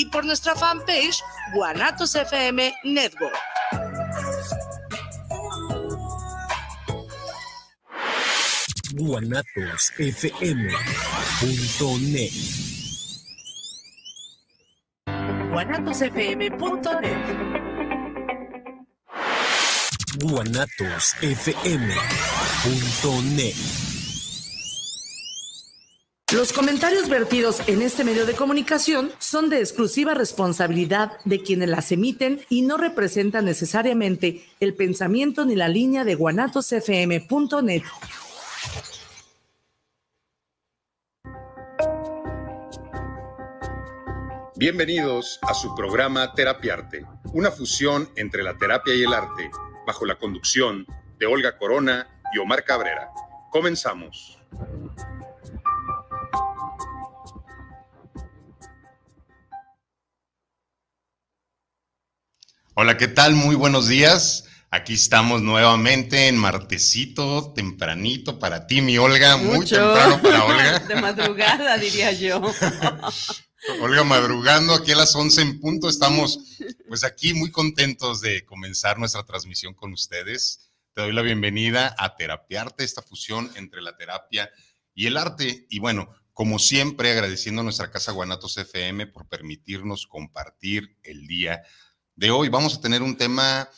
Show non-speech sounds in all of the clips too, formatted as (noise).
y por nuestra fanpage Guanatos FM Network. guanatosfm.net guanatosfm.net guanatosfm.net los comentarios vertidos en este medio de comunicación son de exclusiva responsabilidad de quienes las emiten y no representan necesariamente el pensamiento ni la línea de guanatosfm.net. Bienvenidos a su programa Terapia Arte, una fusión entre la terapia y el arte, bajo la conducción de Olga Corona y Omar Cabrera. Comenzamos. Hola, ¿qué tal? Muy buenos días. Aquí estamos nuevamente en martesito, tempranito para ti, mi Olga, Mucho. temprano para Olga. (laughs) De madrugada, diría yo. (laughs) Olga, madrugando aquí a las 11 en punto, estamos pues aquí muy contentos de comenzar nuestra transmisión con ustedes. Te doy la bienvenida a Terapiarte, esta fusión entre la terapia y el arte. Y bueno, como siempre, agradeciendo a nuestra casa Guanatos FM por permitirnos compartir el día de hoy. Vamos a tener un tema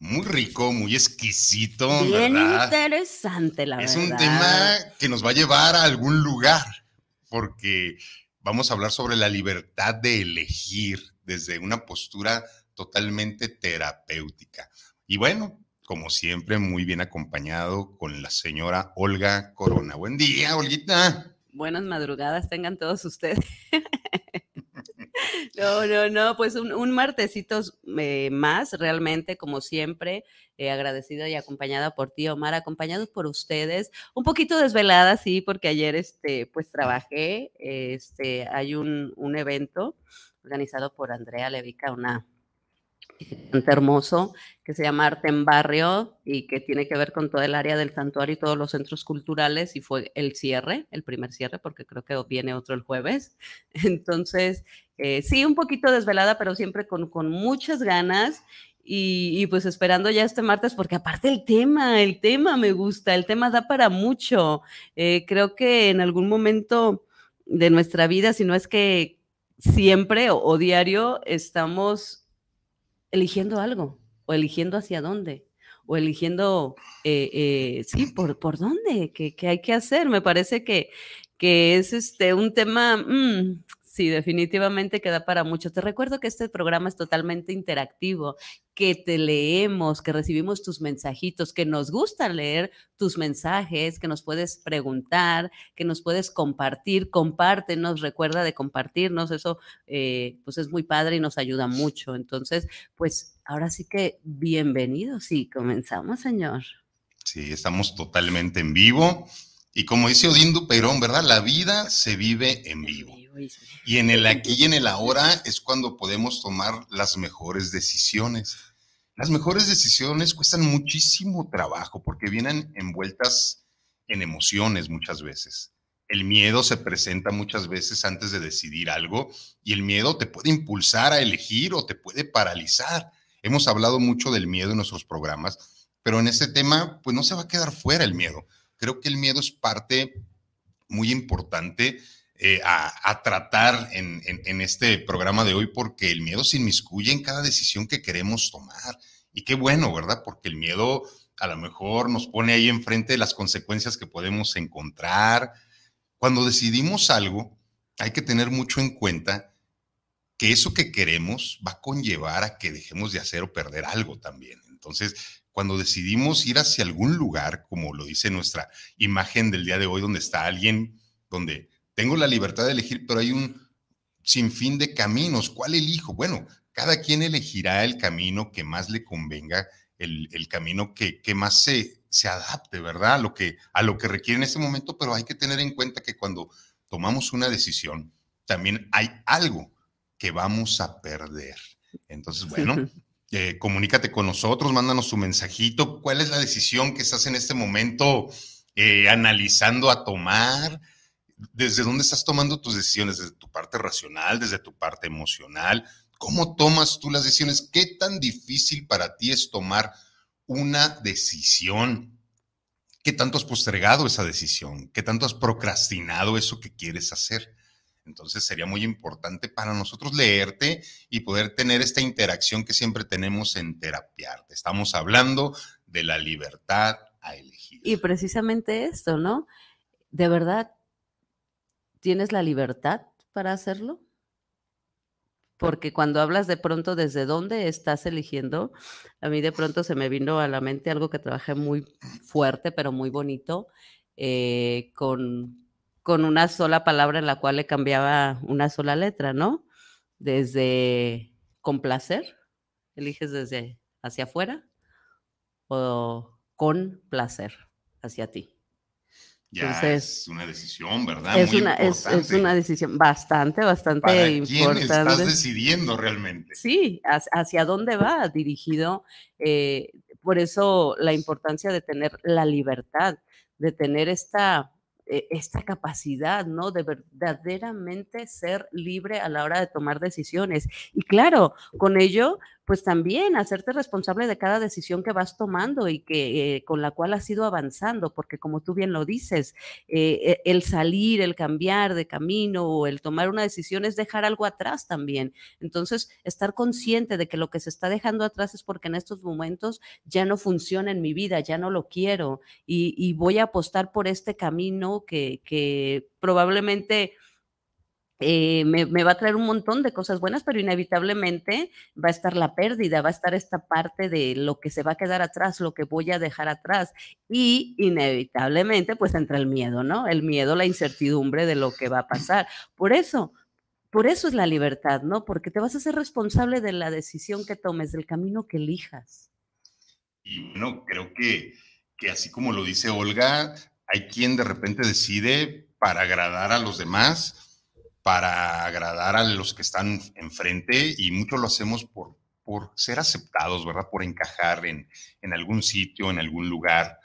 muy rico, muy exquisito. Bien interesante, la verdad. Es un tema que nos va a llevar a algún lugar, porque vamos a hablar sobre la libertad de elegir desde una postura totalmente terapéutica. Y bueno, como siempre, muy bien acompañado con la señora Olga Corona. Buen día, Olguita. Buenas madrugadas tengan todos ustedes. (laughs) No, no, no, pues un, un martesito eh, más, realmente, como siempre, eh, agradecida y acompañada por ti, Omar, acompañados por ustedes, un poquito desvelada, sí, porque ayer, este, pues trabajé, este, hay un, un evento organizado por Andrea Levica, una hermoso que se llama Arte en Barrio y que tiene que ver con todo el área del santuario y todos los centros culturales y fue el cierre, el primer cierre, porque creo que viene otro el jueves. (laughs) Entonces, eh, sí, un poquito desvelada, pero siempre con, muchas ganas y, pues esperando ya este martes, porque aparte el tema, el tema me gusta, el tema da para mucho. Eh, creo que en algún momento de nuestra vida, si no es que siempre o diario, estamos eligiendo algo, o eligiendo hacia dónde, o eligiendo, eh, eh, sí, por, por dónde, ¿Qué, hay que hacer. Me parece que, que es este, un tema, mm, sí, definitivamente queda para mucho. Te recuerdo que este programa es totalmente interactivo que te leemos, que recibimos tus mensajitos, que nos gusta leer tus mensajes, que nos puedes preguntar, que nos puedes compartir, compártenos, recuerda de compartirnos, eso eh, pues es muy padre y nos ayuda mucho. Entonces, pues ahora sí que bienvenidos y comenzamos, señor. Sí, estamos totalmente en vivo. Y como dice Odindo Perón, ¿verdad? La vida se vive en vivo. Y en el aquí y en el ahora es cuando podemos tomar las mejores decisiones. Las mejores decisiones cuestan muchísimo trabajo porque vienen envueltas en emociones muchas veces. El miedo se presenta muchas veces antes de decidir algo y el miedo te puede impulsar a elegir o te puede paralizar. Hemos hablado mucho del miedo en nuestros programas, pero en este tema pues no se va a quedar fuera el miedo. Creo que el miedo es parte muy importante eh, a, tratar en, este programa de hoy porque el miedo se inmiscuye en cada decisión que queremos tomar. Y qué bueno, ¿verdad? Porque el miedo a lo mejor nos pone ahí enfrente de las consecuencias que podemos encontrar. Cuando decidimos algo, hay que tener mucho en cuenta que eso que queremos va a conllevar a que dejemos de hacer o perder algo también. Entonces, cuando decidimos ir hacia algún lugar, como lo dice nuestra imagen del día de hoy, donde está alguien, donde tengo la libertad de elegir, pero hay un sinfín de caminos. ¿Cuál elijo? Bueno, cada quien elegirá el camino que más le convenga, el, camino que, que más se, se, adapte, ¿verdad? A lo, que, a lo que requiere en este momento, pero hay que tener en cuenta que cuando tomamos una decisión, también hay algo que vamos a perder. Entonces, bueno, (laughs) eh, comunícate con nosotros, mándanos tu mensajito. ¿Cuál es la decisión que estás en este momento eh, analizando a tomar? desde dónde estás tomando tus decisiones, desde tu parte racional, desde tu parte emocional, cómo tomas tú las decisiones, qué tan difícil para ti es tomar una decisión, qué tanto has postergado esa decisión, qué tanto has procrastinado eso que quieres hacer. Entonces sería muy importante para nosotros leerte y poder tener esta interacción que siempre tenemos en terapiarte. Estamos hablando de la libertad a elegir. Y precisamente esto, ¿no? De verdad, tienes la libertad para hacerlo? Porque cuando hablas de pronto desde dónde estás eligiendo, a mí de pronto se me vino a la mente algo que trabajé muy fuerte, pero muy bonito, eh, con, con una sola palabra en la cual le cambiaba una sola letra, ¿no? Desde con placer eliges desde hacia afuera o con placer hacia ti es una decisión, ¿verdad? Es, una, es, una decisión bastante, bastante importante. estás decidiendo realmente. Sí, hacia dónde va dirigido. Eh, por eso la importancia de tener la libertad, de tener esta, e, esta capacidad, ¿no? De verdaderamente ser libre a la hora de tomar decisiones. Y claro, con ello pues también hacerte responsable de cada decisión que vas tomando y que eh, con la cual has ido avanzando, porque como tú bien lo dices, eh, e, el salir, el cambiar de camino o el tomar una decisión es dejar algo atrás también. Entonces, estar consciente de que lo que se está dejando atrás es porque en estos momentos ya no funciona en mi vida, ya no lo quiero y, voy a apostar por este camino que probablemente eh, me, va a traer un montón de cosas buenas, pero inevitablemente va a estar la pérdida, va a estar esta parte de lo que se va a quedar atrás, lo que voy a dejar atrás. Y inevitablemente, pues entra el miedo, ¿no? El miedo, la incertidumbre de lo que va a pasar. Por eso, por eso es la libertad, ¿no? Porque te vas a ser responsable de la decisión que tomes, del camino que elijas. Y bueno, creo que así como lo dice Olga, hay quien de repente decide para agradar a los demás para agradar a los que están enfrente y mucho lo hacemos por, por ser aceptados, ¿verdad? Por encajar en, en algún sitio, en algún lugar,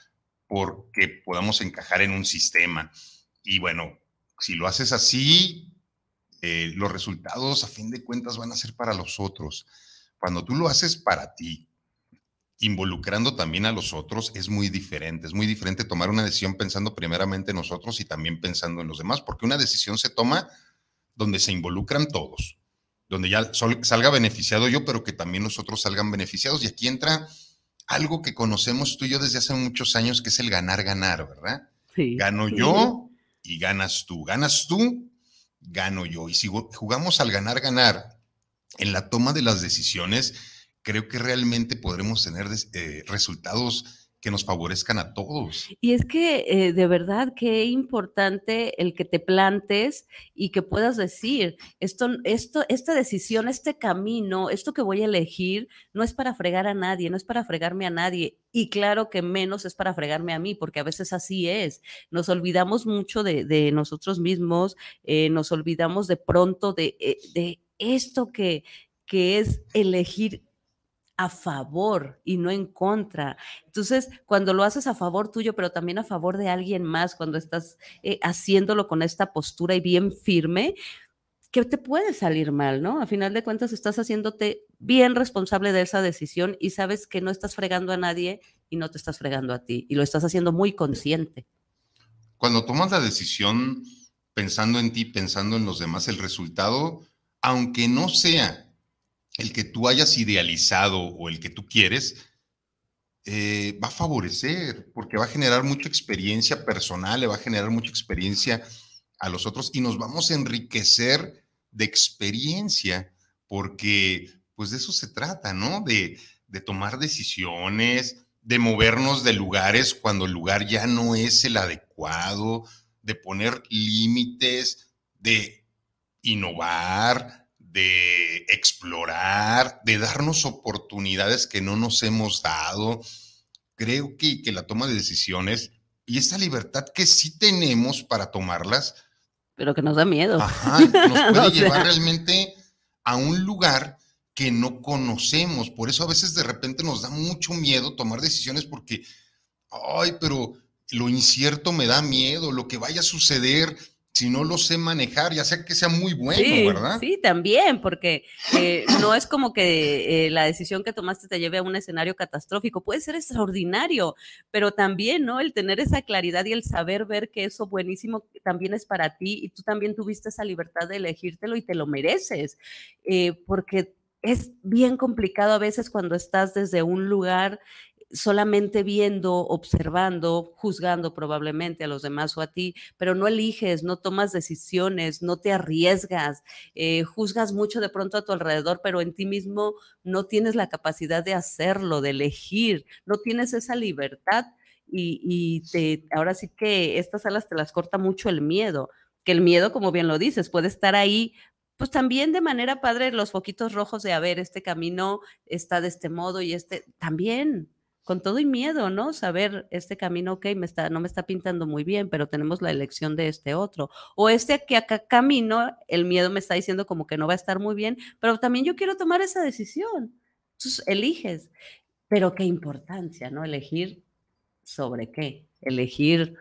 porque podamos encajar en un sistema. Y bueno, si lo haces así, eh, los resultados a fin de cuentas van a ser para los otros. Cuando tú lo haces para ti, involucrando también a los otros, es muy diferente. Es muy diferente tomar una decisión pensando primeramente en nosotros y también pensando en los demás, porque una decisión se toma donde se involucran todos, donde ya salga beneficiado yo, pero que también nosotros salgan beneficiados. Y aquí entra algo que conocemos tú y yo desde hace muchos años, que es el ganar-ganar, ¿verdad? Sí, Gano yo y ganas tú. Ganas tú, gano yo. Y si jugamos al ganar-ganar en la toma de las decisiones, creo que realmente podremos tener eh, resultados que nos favorezcan a todos. Y es que eh, de verdad qué importante el que te plantes y que puedas decir, esto, esto, esta decisión, este camino, esto que voy a elegir, no es para fregar a nadie, no es para fregarme a nadie. Y claro que menos es para fregarme a mí, porque a veces así es. Nos olvidamos mucho de, nosotros mismos, eh, nos olvidamos de pronto eh, de, esto que, que es elegir a favor y no en contra. Entonces, cuando lo haces a favor tuyo, pero también a favor de alguien más, cuando estás eh, haciéndolo con esta postura y bien firme, que te puede salir mal, ¿no? A final de cuentas, estás haciéndote bien responsable de esa decisión y sabes que no estás fregando a nadie y no te estás fregando a ti y lo estás haciendo muy consciente. Cuando tomas la decisión pensando en ti, pensando en los demás, el resultado, aunque no sea el que tú hayas idealizado o el que tú quieres, eh, va a favorecer, porque va a generar mucha experiencia personal, le va a generar mucha experiencia a los otros y nos vamos a enriquecer de experiencia, porque pues de eso se trata, ¿no? De, de tomar decisiones, de movernos de lugares cuando el lugar ya no es el adecuado, de poner límites, de innovar, de explorar, de darnos oportunidades que no nos hemos dado. Creo que, que la toma de decisiones y esa libertad que sí tenemos para tomarlas. Pero que nos da miedo. nos (laughs) puede llevar realmente a un lugar que no conocemos. Por eso a veces de repente nos da mucho miedo tomar decisiones porque, ay, pero lo incierto me da miedo, lo que vaya a suceder si no lo sé manejar, ya sea que sea muy bueno, sí, ¿verdad? Sí, también, porque eh, no es como que eh, la decisión que tomaste te lleve a un escenario catastrófico, puede ser extraordinario, pero también, ¿no? El tener esa claridad y el saber ver que eso buenísimo también es para ti y tú también tuviste esa libertad de elegírtelo y te lo mereces, eh, porque es bien complicado a veces cuando estás desde un lugar solamente viendo, observando, juzgando probablemente a los demás o a ti, pero no eliges, no tomas decisiones, no te arriesgas, eh, juzgas mucho de pronto a tu alrededor, pero en ti mismo no tienes la capacidad de hacerlo, de elegir, no tienes esa libertad y, te, ahora sí que estas alas te las corta mucho el miedo, que el miedo, como bien lo dices, puede estar ahí, pues también de manera padre los foquitos rojos de, a ver, este camino está de este modo y este también, con todo y miedo, ¿no? Saber este camino, ok, me está, no me está pintando muy bien, pero tenemos la elección de este otro. O este que acá camino, el miedo me está diciendo como que no va a estar muy bien, pero también yo quiero tomar esa decisión. Entonces, eliges. Pero qué importancia, ¿no? Elegir sobre qué, elegir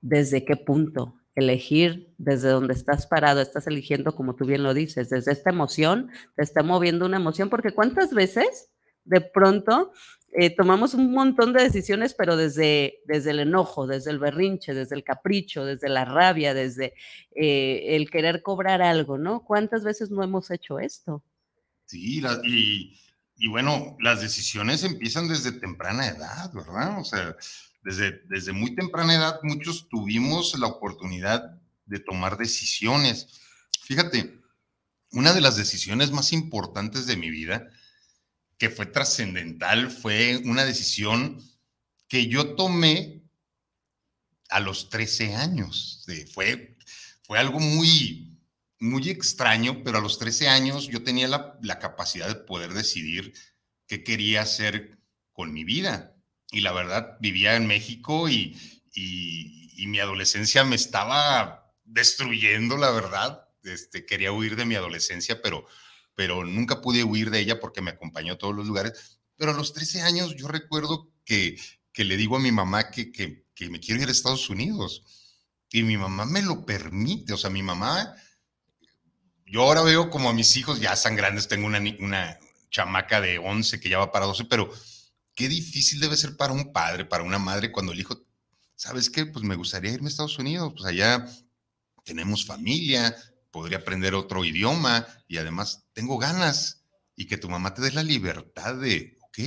desde qué punto, elegir desde donde estás parado, estás eligiendo como tú bien lo dices, desde esta emoción, te está moviendo una emoción, porque cuántas veces de pronto eh, tomamos un montón de decisiones, pero desde, desde el enojo, desde el berrinche, desde el capricho, desde la rabia, desde eh, el querer cobrar algo, ¿no? ¿Cuántas veces no hemos hecho esto? Sí, y, bueno, las decisiones empiezan desde temprana edad, ¿verdad? O sea, desde, desde muy temprana edad muchos tuvimos la oportunidad de tomar decisiones. Fíjate, una de las decisiones más importantes de mi vida, fue trascendental, fue una decisión que yo tomé a los 13 años. fue, fue algo muy, muy extraño, pero a los 13 años yo tenía la, capacidad de poder decidir qué quería hacer con mi vida. Y la verdad, vivía en México y, y, y mi adolescencia me estaba destruyendo, la verdad. Este, quería huir de mi adolescencia, pero pero nunca pude huir de ella porque me acompañó a todos los lugares. Pero a los 13 años yo recuerdo que, que le digo a mi mamá que, que, me quiero ir a Estados Unidos. Y mi mamá me lo permite, o sea, mi mamá, yo ahora veo como a mis hijos ya están grandes, tengo una, una chamaca de 11 que ya va para 12, pero qué difícil debe ser para un padre, para una madre, cuando el hijo, ¿sabes qué? Pues me gustaría irme a Estados Unidos, pues allá tenemos familia, podría aprender otro idioma y además tengo ganas y que tu mamá te dé la libertad de, ok,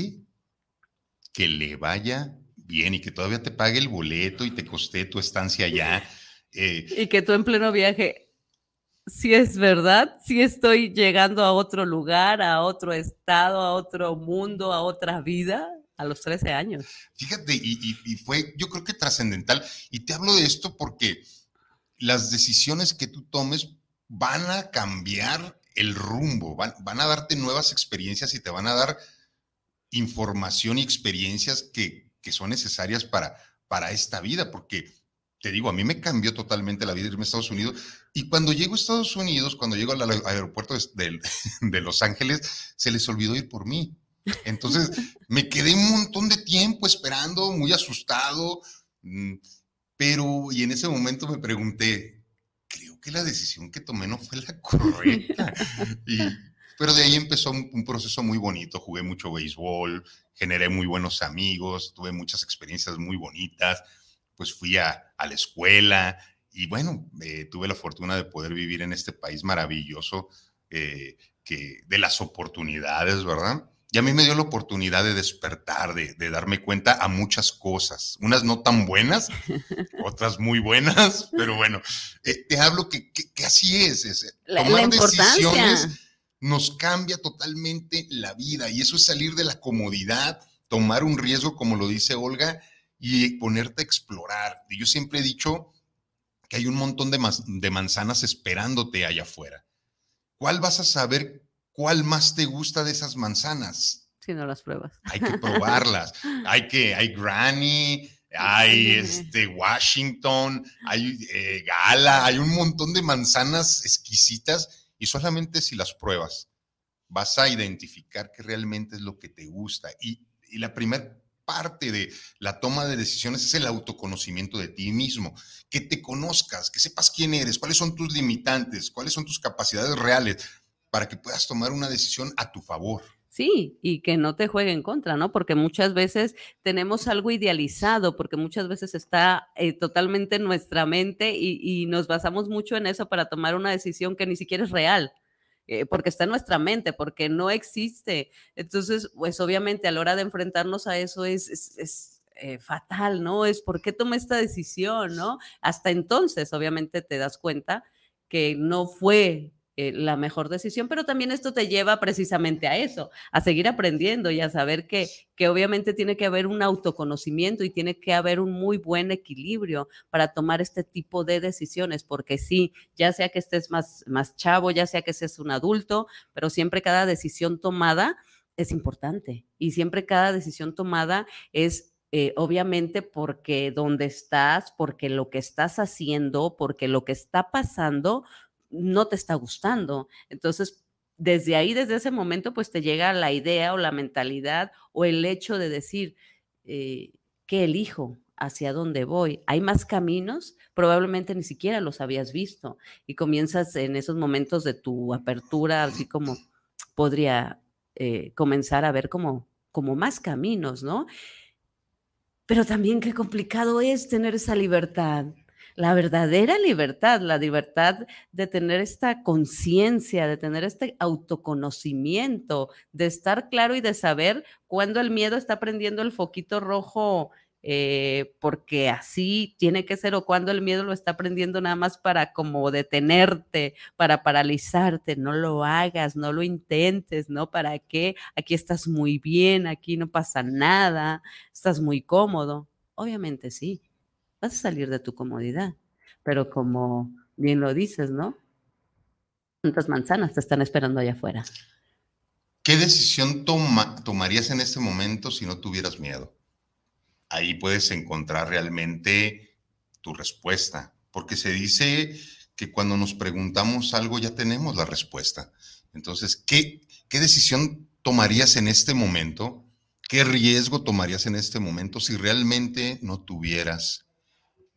que le vaya bien y que todavía te pague el boleto y te coste tu estancia allá. Eh, y que tú en pleno viaje, si es verdad, si estoy llegando a otro lugar, a otro estado, a otro mundo, a otra vida, a los 13 años. Fíjate, y, y fue, yo creo que trascendental. Y te hablo de esto porque las decisiones que tú tomes van a cambiar el rumbo, van, a darte nuevas experiencias y te van a dar información y experiencias que, son necesarias para, para esta vida, porque te digo, a mí me cambió totalmente la vida irme a Estados Unidos. Y cuando llego a Estados Unidos, cuando llego al aeropuerto de, (laughs) de, Los Ángeles, se les olvidó ir por mí. Entonces (laughs) me quedé un montón de tiempo esperando, muy asustado. Mm, pero, y en ese momento me pregunté, creo que la decisión que tomé no fue la (laughs) correcta. Y, pero de ahí empezó un, proceso muy bonito, jugué mucho béisbol, generé muy buenos amigos, tuve muchas experiencias muy bonitas, pues fui a, la escuela y bueno, eh, tuve la fortuna de poder vivir en este país maravilloso eh, que, de las oportunidades, ¿verdad? Y a mí me dio la oportunidad de despertar, de, darme cuenta a muchas cosas, unas no tan buenas, (laughs) otras muy buenas, pero bueno, eh, te hablo que, así es, tomar decisiones nos cambia totalmente la vida y eso es salir de la comodidad, tomar un riesgo, como lo dice Olga, y ponerte a explorar. Yo siempre he dicho que hay un montón de, de manzanas esperándote allá afuera. ¿Cuál vas a saber ¿cuál más te gusta de esas manzanas? Si no las pruebas. Hay que probarlas. (laughs) hay que, hay Granny, hay este Washington, hay eh, Gala, hay un montón de manzanas exquisitas y solamente si las pruebas vas a identificar qué realmente es lo que te gusta. y la primera parte de la toma de decisiones es el autoconocimiento de ti mismo, que te conozcas, que sepas quién eres, cuáles son tus limitantes, cuáles son tus capacidades reales para que puedas tomar una decisión a tu favor. Sí, y que no te juegue en contra, ¿no? Porque muchas veces tenemos algo idealizado, porque muchas veces está eh, totalmente en nuestra mente y, nos basamos mucho en eso para tomar una decisión que ni siquiera es real, eh, porque está en nuestra mente, porque no existe. Entonces, pues obviamente a la hora de enfrentarnos a eso es, eh, fatal, ¿no? Es por qué tomé esta decisión, ¿no? Hasta entonces, obviamente, te das cuenta que no fue eh, la mejor decisión, pero también esto te lleva precisamente a eso, a seguir aprendiendo y a saber que, que obviamente tiene que haber un autoconocimiento y tiene que haber un muy buen equilibrio para tomar este tipo de decisiones, porque sí, ya sea que estés más, más chavo, ya sea que seas un adulto, pero siempre cada decisión tomada es importante y siempre cada decisión tomada es eh, obviamente porque donde estás, porque lo que estás haciendo, porque lo que está pasando no te está gustando. Entonces, desde ahí, desde ese momento, pues te llega la idea o la mentalidad o el hecho de decir, eh, ¿qué elijo? ¿Hacia dónde voy? ¿Hay más caminos? Probablemente ni siquiera los habías visto y comienzas en esos momentos de tu apertura, así como podría eh, comenzar a ver como, como más caminos, ¿no? Pero también qué complicado es tener esa libertad, la verdadera libertad, la libertad de tener esta conciencia, de tener este autoconocimiento, de estar claro y de saber cuándo el miedo está prendiendo el foquito rojo eh, porque así tiene que ser o cuando el miedo lo está prendiendo nada más para como detenerte, para paralizarte, no lo hagas, no lo intentes, ¿no? ¿Para qué? Aquí estás muy bien, aquí no pasa nada, estás muy cómodo. Obviamente sí, vas a salir de tu comodidad. Pero como bien lo dices, ¿no? ¿Cuántas manzanas te están esperando allá afuera? ¿Qué decisión tomarías en este momento si no tuvieras miedo? Ahí puedes encontrar realmente tu respuesta, porque se dice que cuando nos preguntamos algo ya tenemos la respuesta. Entonces, ¿qué, qué decisión tomarías en este momento? ¿Qué riesgo tomarías en este momento si realmente no tuvieras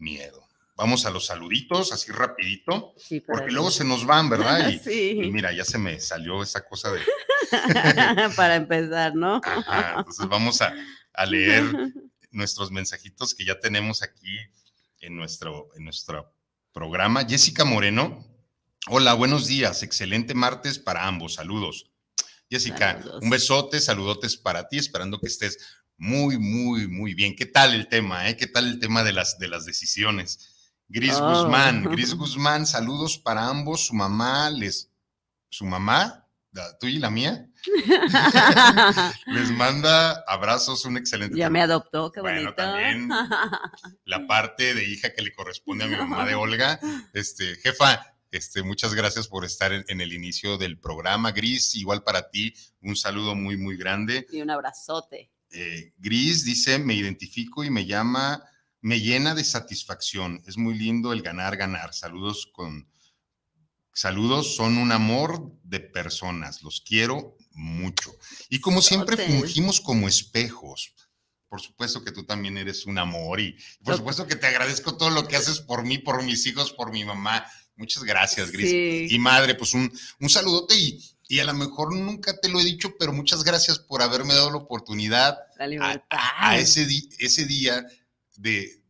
miedo. Vamos a los saluditos, así rapidito, porque luego se nos van, ¿verdad? (laughs) Y, sí. mira, ya se me salió esa cosa de... (laughs) para empezar, ¿no? entonces vamos a, leer nuestros mensajitos que ya tenemos aquí en nuestro, en nuestro programa. Jessica Moreno, hola, buenos días, excelente martes para ambos, saludos. Jessica, un besote, saludotes para ti, esperando que estés muy, muy, muy bien. ¿Qué tal el tema? Eh? ¿Qué tal el tema de las, de las decisiones? Gris ah. Guzmán, (laughs) Gris Guzmán, saludos para ambos. Su mamá les, su mamá, ¿Tú y la mía, (laughs) les manda abrazos, un excelente. Ya me adoptó, qué bonito. (laughs) la parte de hija que le corresponde a mi mamá de Olga, este, jefa, este, muchas gracias por estar en, el inicio del programa, Gris. Igual para ti, un saludo muy, muy grande. Y un abrazote. Eh, gris dice, me identifico y me llama, me llena de satisfacción. Es muy lindo el ganar, ganar. Saludos con... Saludos, son un amor de personas, los quiero mucho. Y como siempre, fungimos como espejos. Por supuesto que tú también eres un amor y por supuesto que te agradezco todo lo que haces por mí, por mis hijos, por mi mamá. Muchas gracias, Gris. Y madre, pues un, un saludote y y a lo mejor nunca te lo he dicho, pero muchas gracias por haberme dado la oportunidad A, ese, día de,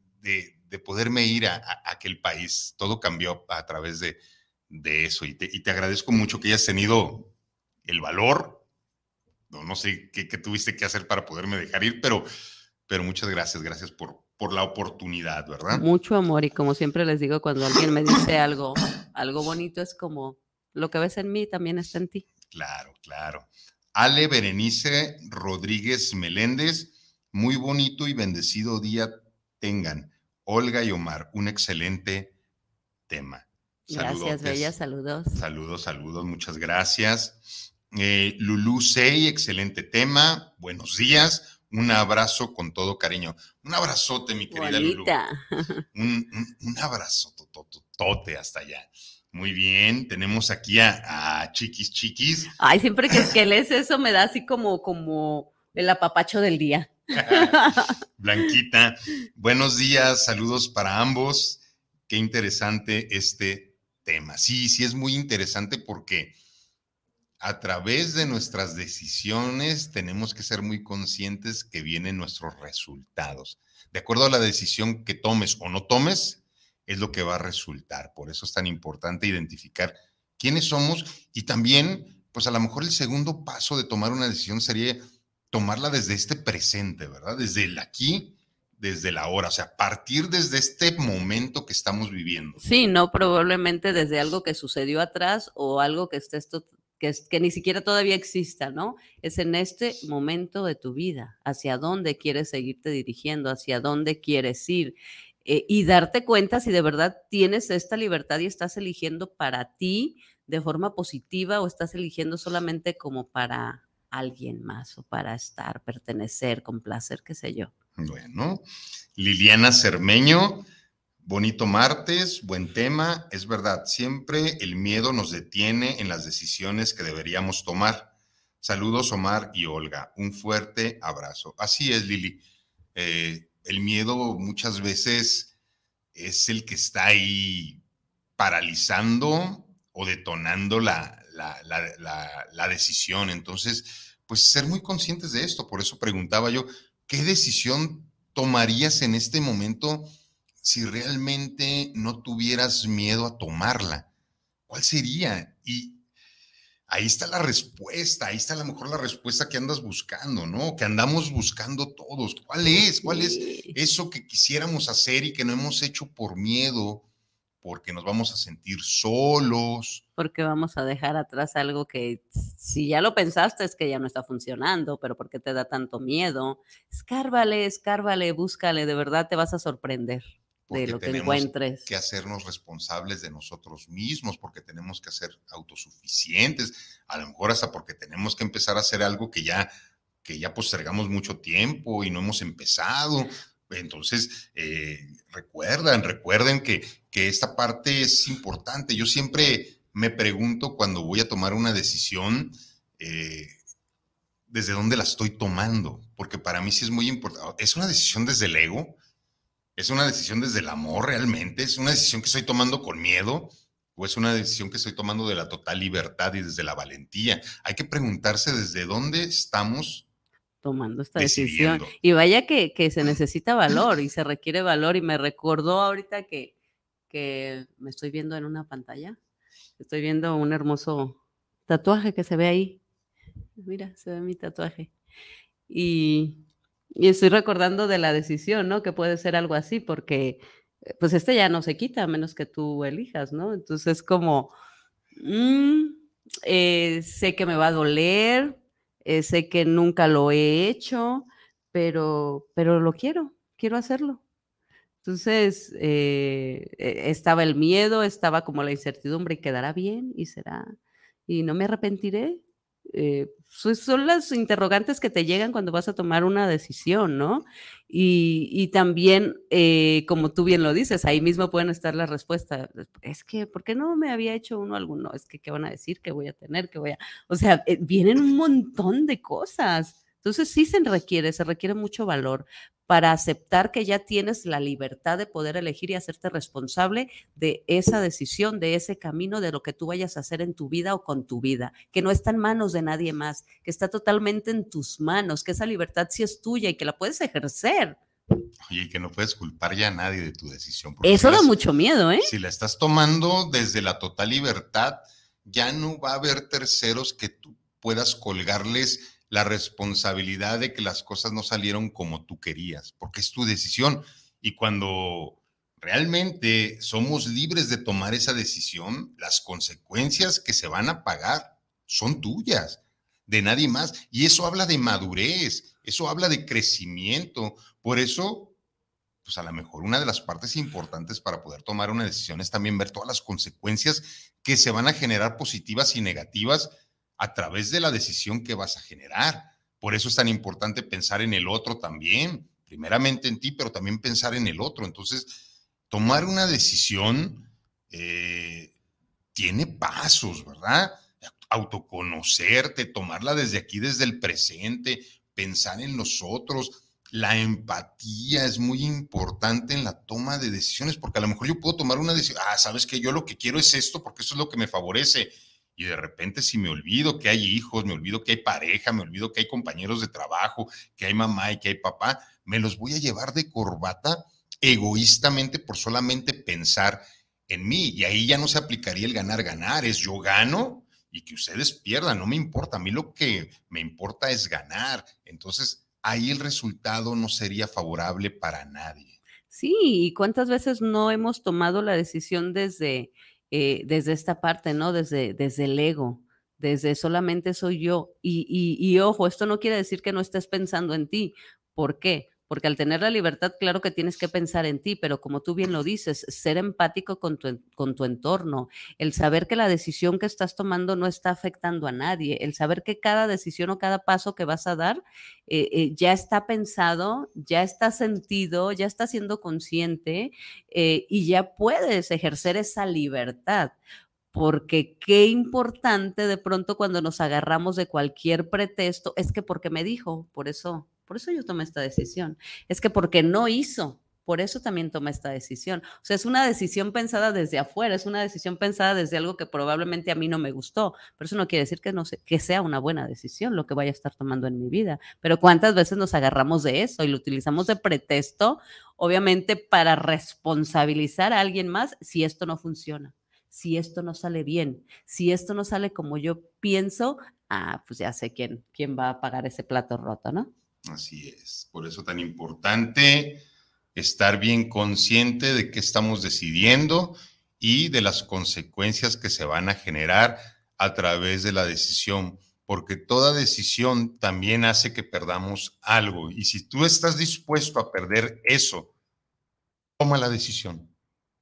poderme ir a, aquel país. Todo cambió a través de, eso y te, agradezco mucho que hayas tenido el valor. No, sé qué, tuviste que hacer para poderme dejar ir, pero, muchas gracias, gracias por, por la oportunidad, ¿verdad? Mucho amor y como siempre les digo, cuando alguien me dice algo, (coughs) algo bonito es como lo que ves en mí también está en ti. Claro, claro. Ale Berenice Rodríguez Meléndez, muy bonito y bendecido día tengan. Olga y Omar, un excelente tema. Gracias, Bella, saludos. Saludos, saludos, muchas gracias. Eh, Lulú Sey, excelente tema, buenos días, un abrazo con todo cariño. Un abrazote, mi querida Lulú. (laughs) Un, abrazote, abrazo hasta allá. Muy bien, tenemos aquí a, Chiquis Chiquis. Ay, siempre que, que lees eso me da así como, como el apapacho del día. (laughs) Blanquita, buenos días, saludos para ambos. Qué interesante este tema. Sí, sí, es muy interesante porque a través de nuestras decisiones tenemos que ser muy conscientes que vienen nuestros resultados. De acuerdo a la decisión que tomes o no tomes, es lo que va a resultar. Por eso es tan importante identificar quiénes somos y también, pues a lo mejor el segundo paso de tomar una decisión sería tomarla desde este presente, ¿verdad? Desde el aquí, desde la hora, o sea, partir desde este momento que estamos viviendo. Sí, no probablemente desde algo que sucedió atrás o algo que que, que ni siquiera todavía exista, ¿no? Es en este momento de tu vida, hacia dónde quieres seguirte dirigiendo, hacia dónde quieres ir. Eh, y darte cuenta si de verdad tienes esta libertad y estás eligiendo para ti de forma positiva o estás eligiendo solamente como para alguien más o para estar, pertenecer, complacer, qué sé yo. Bueno, Liliana Cermeño, bonito martes, buen tema. Es verdad, siempre el miedo nos detiene en las decisiones que deberíamos tomar. Saludos Omar y Olga, un fuerte abrazo. Así es, Lili. Eh, el miedo muchas veces es el que está ahí paralizando o detonando la, la, decisión. Entonces, pues ser muy conscientes de esto. Por eso preguntaba yo, ¿qué decisión tomarías en este momento si realmente no tuvieras miedo a tomarla? ¿Cuál sería? Y, ahí está la respuesta, ahí está a lo mejor la respuesta que andas buscando, ¿no? Que andamos buscando todos. ¿Cuál es? ¿Cuál es eso que quisiéramos hacer y que no hemos hecho por miedo? Porque nos vamos a sentir solos. Porque vamos a dejar atrás algo que si ya lo pensaste es que ya no está funcionando, pero ¿por qué te da tanto miedo? Escárvale, escárvale, búscale, de verdad te vas a sorprender porque de lo que encuentres. que hacernos responsables de nosotros mismos, porque tenemos que ser autosuficientes, a lo mejor hasta porque tenemos que empezar a hacer algo que ya, que ya postergamos mucho tiempo y no hemos empezado. Entonces, eh, recuerden, recuerden que, que esta parte es importante. Yo siempre me pregunto cuando voy a tomar una decisión, eh, desde dónde la estoy tomando, porque para mí sí es muy importante. Es una decisión desde el ego, ¿Es una decisión desde el amor realmente? ¿Es una decisión que estoy tomando con miedo? ¿O es una decisión que estoy tomando de la total libertad y desde la valentía? Hay que preguntarse desde dónde estamos tomando esta decisión. Y vaya que, que, se necesita valor y se (laughs) requiere valor. Y me recordó ahorita que, que me estoy viendo en una pantalla. Estoy viendo un hermoso tatuaje que se ve ahí. Mira, se ve mi tatuaje. Y y estoy recordando de la decisión, ¿no? Que puede ser algo así, porque eh, pues este ya no se quita a menos que tú elijas, ¿no? Entonces como, mm, eh, sé que me va a doler, eh, sé que nunca lo he hecho, pero, pero lo quiero, quiero hacerlo. Entonces, e, estaba el miedo, estaba como la incertidumbre, ¿y quedará bien? ¿Y será? ¿Y no me arrepentiré? Eh, pues, son las interrogantes que te llegan cuando vas a tomar una decisión, ¿no? Y, también, eh, como tú bien lo dices, ahí mismo pueden estar las respuestas. Pues, es que, ¿por qué no me había hecho uno alguno? Es que, ¿qué van a decir? ¿Qué voy a tener? que voy a...? O sea, eh, vienen un montón de cosas. Entonces sí se requiere, se requiere mucho valor para aceptar que ya tienes la libertad de poder elegir y hacerte responsable de esa decisión, de ese camino, de lo que tú vayas a hacer en tu vida o con tu vida, que no está en manos de nadie más, que está totalmente en tus manos, que esa libertad sí es tuya y que la puedes ejercer. Oye, que no puedes culpar ya a nadie de tu decisión. Eso da mucho miedo, ¿eh? Si la estás tomando desde la total libertad, ya no va a haber terceros que tú puedas colgarles la responsabilidad de que las cosas no salieron como tú querías, porque es tu decisión. Y cuando realmente somos libres de tomar esa decisión, las consecuencias que se van a pagar son tuyas, de nadie más. Y eso habla de madurez, eso habla de crecimiento. Por eso, pues a lo mejor una de las partes importantes para poder tomar una decisión es también ver todas las consecuencias que se van a generar positivas y negativas a través de la decisión que vas a generar. Por eso es tan importante pensar en el otro también, primeramente en ti, pero también pensar en el otro. Entonces, tomar una decisión eh, tiene pasos, ¿verdad? Autoconocerte, tomarla desde aquí, desde el presente, pensar en los otros. La empatía es muy importante en la toma de decisiones, porque a lo mejor yo puedo tomar una decisión, ah, sabes que yo lo que quiero es esto, porque eso es lo que me favorece y de repente si me olvido que hay hijos, me olvido que hay pareja, me olvido que hay compañeros de trabajo, que hay mamá y que hay papá, me los voy a llevar de corbata egoístamente por solamente pensar en mí. Y ahí ya no se aplicaría el ganar, ganar, es yo gano y que ustedes pierdan, no me importa, a mí lo que me importa es ganar. Entonces, ahí el resultado no sería favorable para nadie. Sí, y cuántas veces no hemos tomado la decisión desde eh, desde esta parte, ¿no? Desde, desde el ego, desde solamente soy yo. Y, y, y ojo, esto no quiere decir que no estés pensando en ti. ¿Por qué? porque al tener la libertad, claro que tienes que pensar en ti, pero como tú bien lo dices, ser empático con tu, entorno, el saber que la decisión que estás tomando no está afectando a nadie, el saber que cada decisión o cada paso que vas a dar eh, eh, ya está pensado, ya está sentido, ya está siendo consciente eh, y ya puedes ejercer esa libertad porque qué importante de pronto cuando nos agarramos de cualquier pretexto, es que porque me dijo, por eso, por eso yo tomé esta decisión. Es que porque no hizo, por eso también toma esta decisión. O sea, es una decisión pensada desde afuera, es una decisión pensada desde algo que probablemente a mí no me gustó, pero eso no quiere decir que, no que sea una buena decisión lo que vaya a estar tomando en mi vida. Pero cuántas veces nos agarramos de eso y lo utilizamos de pretexto, obviamente, para responsabilizar a alguien más si esto no funciona, si esto no sale bien, si esto no sale como yo pienso, ah, pues ya sé quién, quién va a pagar ese plato roto, ¿no? Así es. Por eso tan importante estar bien consciente de qué estamos decidiendo y de las consecuencias que se van a generar a través de la decisión, porque toda decisión también hace que perdamos algo. Y si tú estás dispuesto a perder eso, toma la decisión.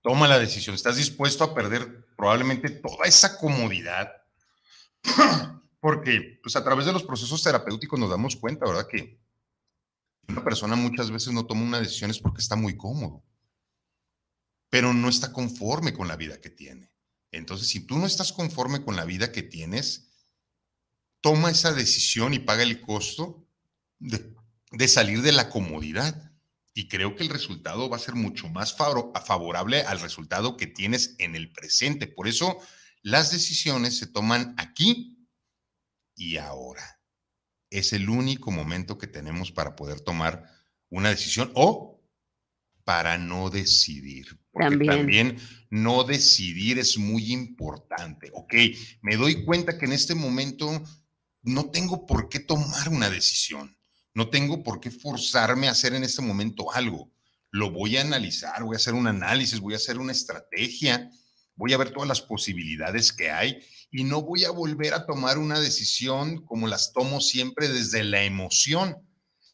Toma la decisión. Estás dispuesto a perder probablemente toda esa comodidad, (clears throat) porque pues a través de los procesos terapéuticos nos damos cuenta, ¿verdad? Que una persona muchas veces no toma una decisión es porque está muy cómodo, pero no está conforme con la vida que tiene. Entonces, si tú no estás conforme con la vida que tienes, toma esa decisión y paga el costo de, salir de la comodidad. Y creo que el resultado va a ser mucho más favorable al resultado que tienes en el presente. Por eso las decisiones se toman aquí y ahora es el único momento que tenemos para poder tomar una decisión o para no decidir. Porque también. no decidir es muy importante. Ok, me doy cuenta que en este momento no tengo por qué tomar una decisión. No tengo por qué forzarme a hacer en este momento algo. Lo voy a analizar, voy a hacer un análisis, voy a hacer una estrategia voy a ver todas las posibilidades que hay y no voy a volver a tomar una decisión como las tomo siempre desde la emoción,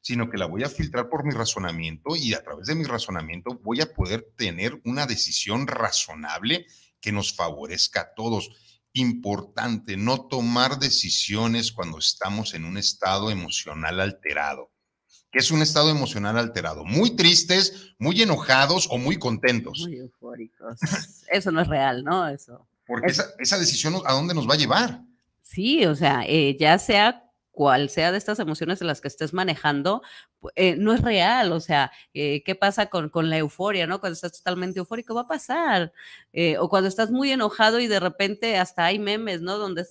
sino que la voy a filtrar por mi razonamiento y a través de mi razonamiento voy a poder tener una decisión razonable que nos favorezca a todos. Importante no tomar decisiones cuando estamos en un estado emocional alterado que es un estado emocional alterado, muy tristes, muy enojados o muy contentos. Muy eufóricos. Eso no es real, ¿no? Eso. Porque esa, decisión a dónde nos va a llevar. Sí, o sea, eh, ya sea cual sea de estas emociones de las que estés manejando, eh, no es real. O sea, eh, ¿qué pasa con, con, la euforia, no? Cuando estás totalmente eufórico, va a pasar. o cuando estás muy enojado y de repente hasta hay memes, ¿no? Donde,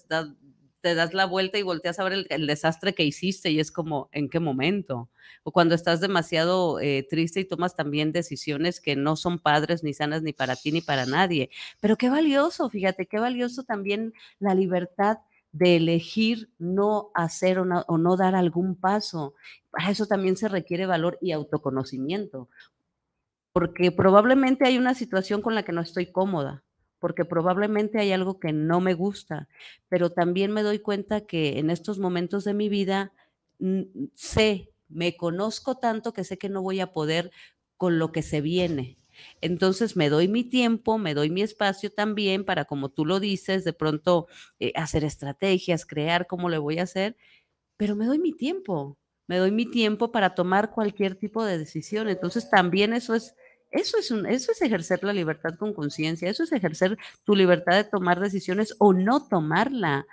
te das la vuelta y volteas a ver el, desastre que hiciste y es como, ¿en qué momento? O cuando estás demasiado eh, triste y tomas también decisiones que no son padres ni sanas ni para ti ni para nadie. Pero qué valioso, fíjate, qué valioso también la libertad de elegir no hacer o no, o no dar algún paso. Para eso también se requiere valor y autoconocimiento, porque probablemente hay una situación con la que no estoy cómoda porque probablemente hay algo que no me gusta, pero también me doy cuenta que en estos momentos de mi vida sé, me conozco tanto que sé que no voy a poder con lo que se viene. Entonces me doy mi tiempo, me doy mi espacio también para, como tú lo dices, de pronto eh, hacer estrategias, crear cómo le voy a hacer, pero me doy mi tiempo, me doy mi tiempo para tomar cualquier tipo de decisión. Entonces también eso es eso es, eso es ejercer la libertad con conciencia, eso es ejercer tu libertad de tomar decisiones o no tomarla.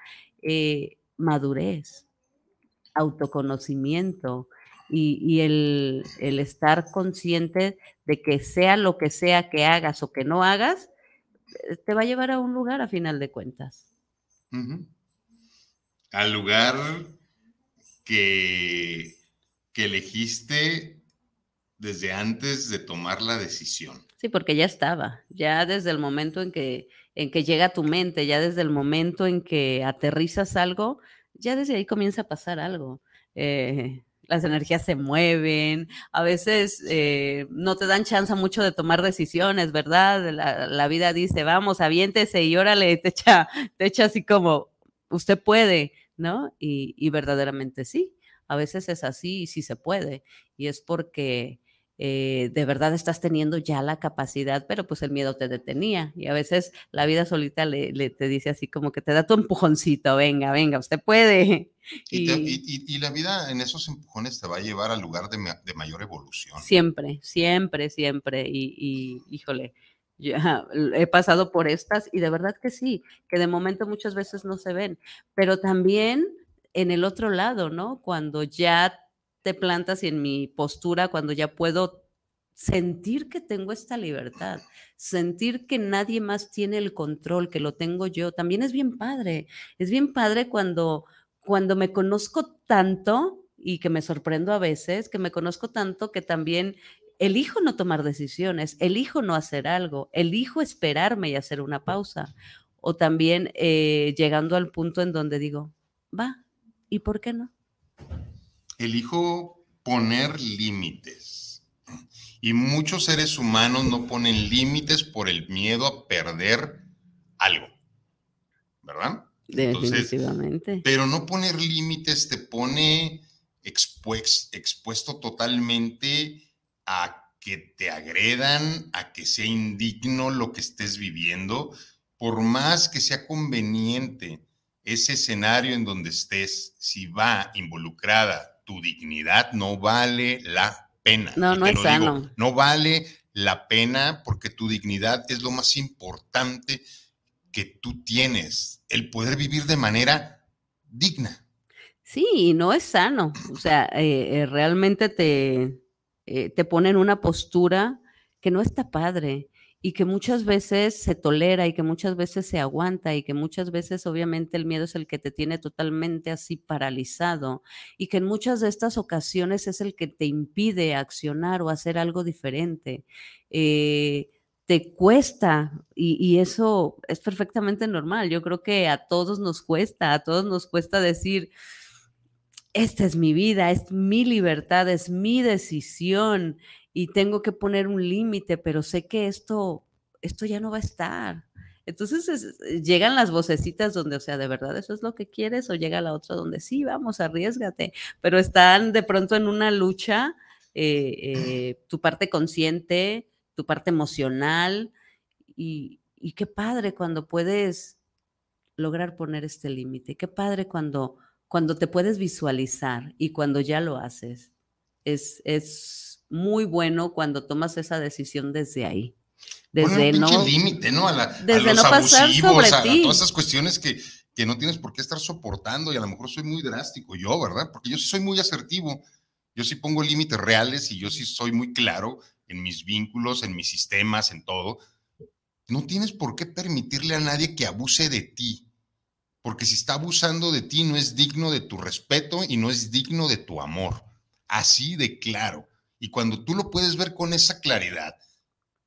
Eh, madurez, autoconocimiento y, el, estar consciente de que sea lo que sea que hagas o que no hagas, eh, te va a llevar a un lugar a final de cuentas. Al lugar que elegiste desde antes de tomar la decisión. Sí, porque ya estaba, ya desde el momento en que, en que llega tu mente, ya desde el momento en que aterrizas algo, ya desde ahí comienza a pasar algo. Eh, las energías se mueven, a veces eh, no te dan chance mucho de tomar decisiones, ¿verdad? La, vida dice, vamos, aviéntese y órale, te echa, te así como, usted puede, ¿no? Y, y verdaderamente sí, a veces es así y sí se puede, y es porque eh, de verdad estás teniendo ya la capacidad, pero pues el miedo te detenía y a veces la vida solita le, te dice así como que te da tu empujoncito, venga, venga, usted puede. (laughs) Y, y, la vida en esos empujones te va a llevar al lugar de, de mayor evolución. Siempre, siempre, siempre. Y, híjole, ya he pasado por estas y de verdad que sí, que de momento muchas veces no se ven, pero también en el otro lado, ¿no? Cuando ya te plantas y en mi postura cuando ya puedo sentir que tengo esta libertad, sentir que nadie más tiene el control, que lo tengo yo, también es bien padre. Es bien padre cuando, cuando me conozco tanto y que me sorprendo a veces, que me conozco tanto que también elijo no tomar decisiones, elijo no hacer algo, elijo esperarme y hacer una pausa. O también eh, llegando al punto en donde digo, va, ¿y por qué no? elijo poner límites. Y muchos seres humanos no ponen límites por el miedo a perder algo, ¿verdad? Definitivamente. pero no poner límites te pone expuesto totalmente a que te agredan, a que sea indigno lo que estés viviendo, por más que sea conveniente ese escenario en donde estés, si va involucrada tu dignidad no vale la pena. No, no es sano. no vale la pena porque tu dignidad es lo más importante que tú tienes, el poder vivir de manera digna. Sí, no es sano. O sea, eh, eh, realmente te, eh, te pone en una postura que no está padre y que muchas veces se tolera y que muchas veces se aguanta y que muchas veces obviamente el miedo es el que te tiene totalmente así paralizado y que en muchas de estas ocasiones es el que te impide accionar o hacer algo diferente. Eh, te cuesta y, eso es perfectamente normal. Yo creo que a todos nos cuesta, a todos nos cuesta decir, esta es mi vida, es mi libertad, es mi decisión, y tengo que poner un límite, pero sé que esto, esto ya no va a estar. Entonces eh, llegan las vocecitas donde, o sea, de verdad eso es lo que quieres, o llega la otra donde sí, vamos, arriesgate, pero están de pronto en una lucha, eh, eh, tu parte consciente, tu parte emocional, y, y qué padre cuando puedes lograr poner este límite, qué padre cuando, cuando te puedes visualizar y cuando ya lo haces. Es, es muy bueno cuando tomas esa decisión desde ahí. Desde no ¿no? desde no pasar sobre a, ti. todas esas cuestiones que, que no tienes por qué estar soportando y a lo mejor soy muy drástico yo, ¿verdad? Porque yo sí soy muy asertivo, yo sí pongo límites reales y yo sí soy muy claro en mis vínculos, en mis sistemas, en todo. No tienes por qué permitirle a nadie que abuse de ti, porque si está abusando de ti no es digno de tu respeto y no es digno de tu amor. Así de claro. Y cuando tú lo puedes ver con esa claridad,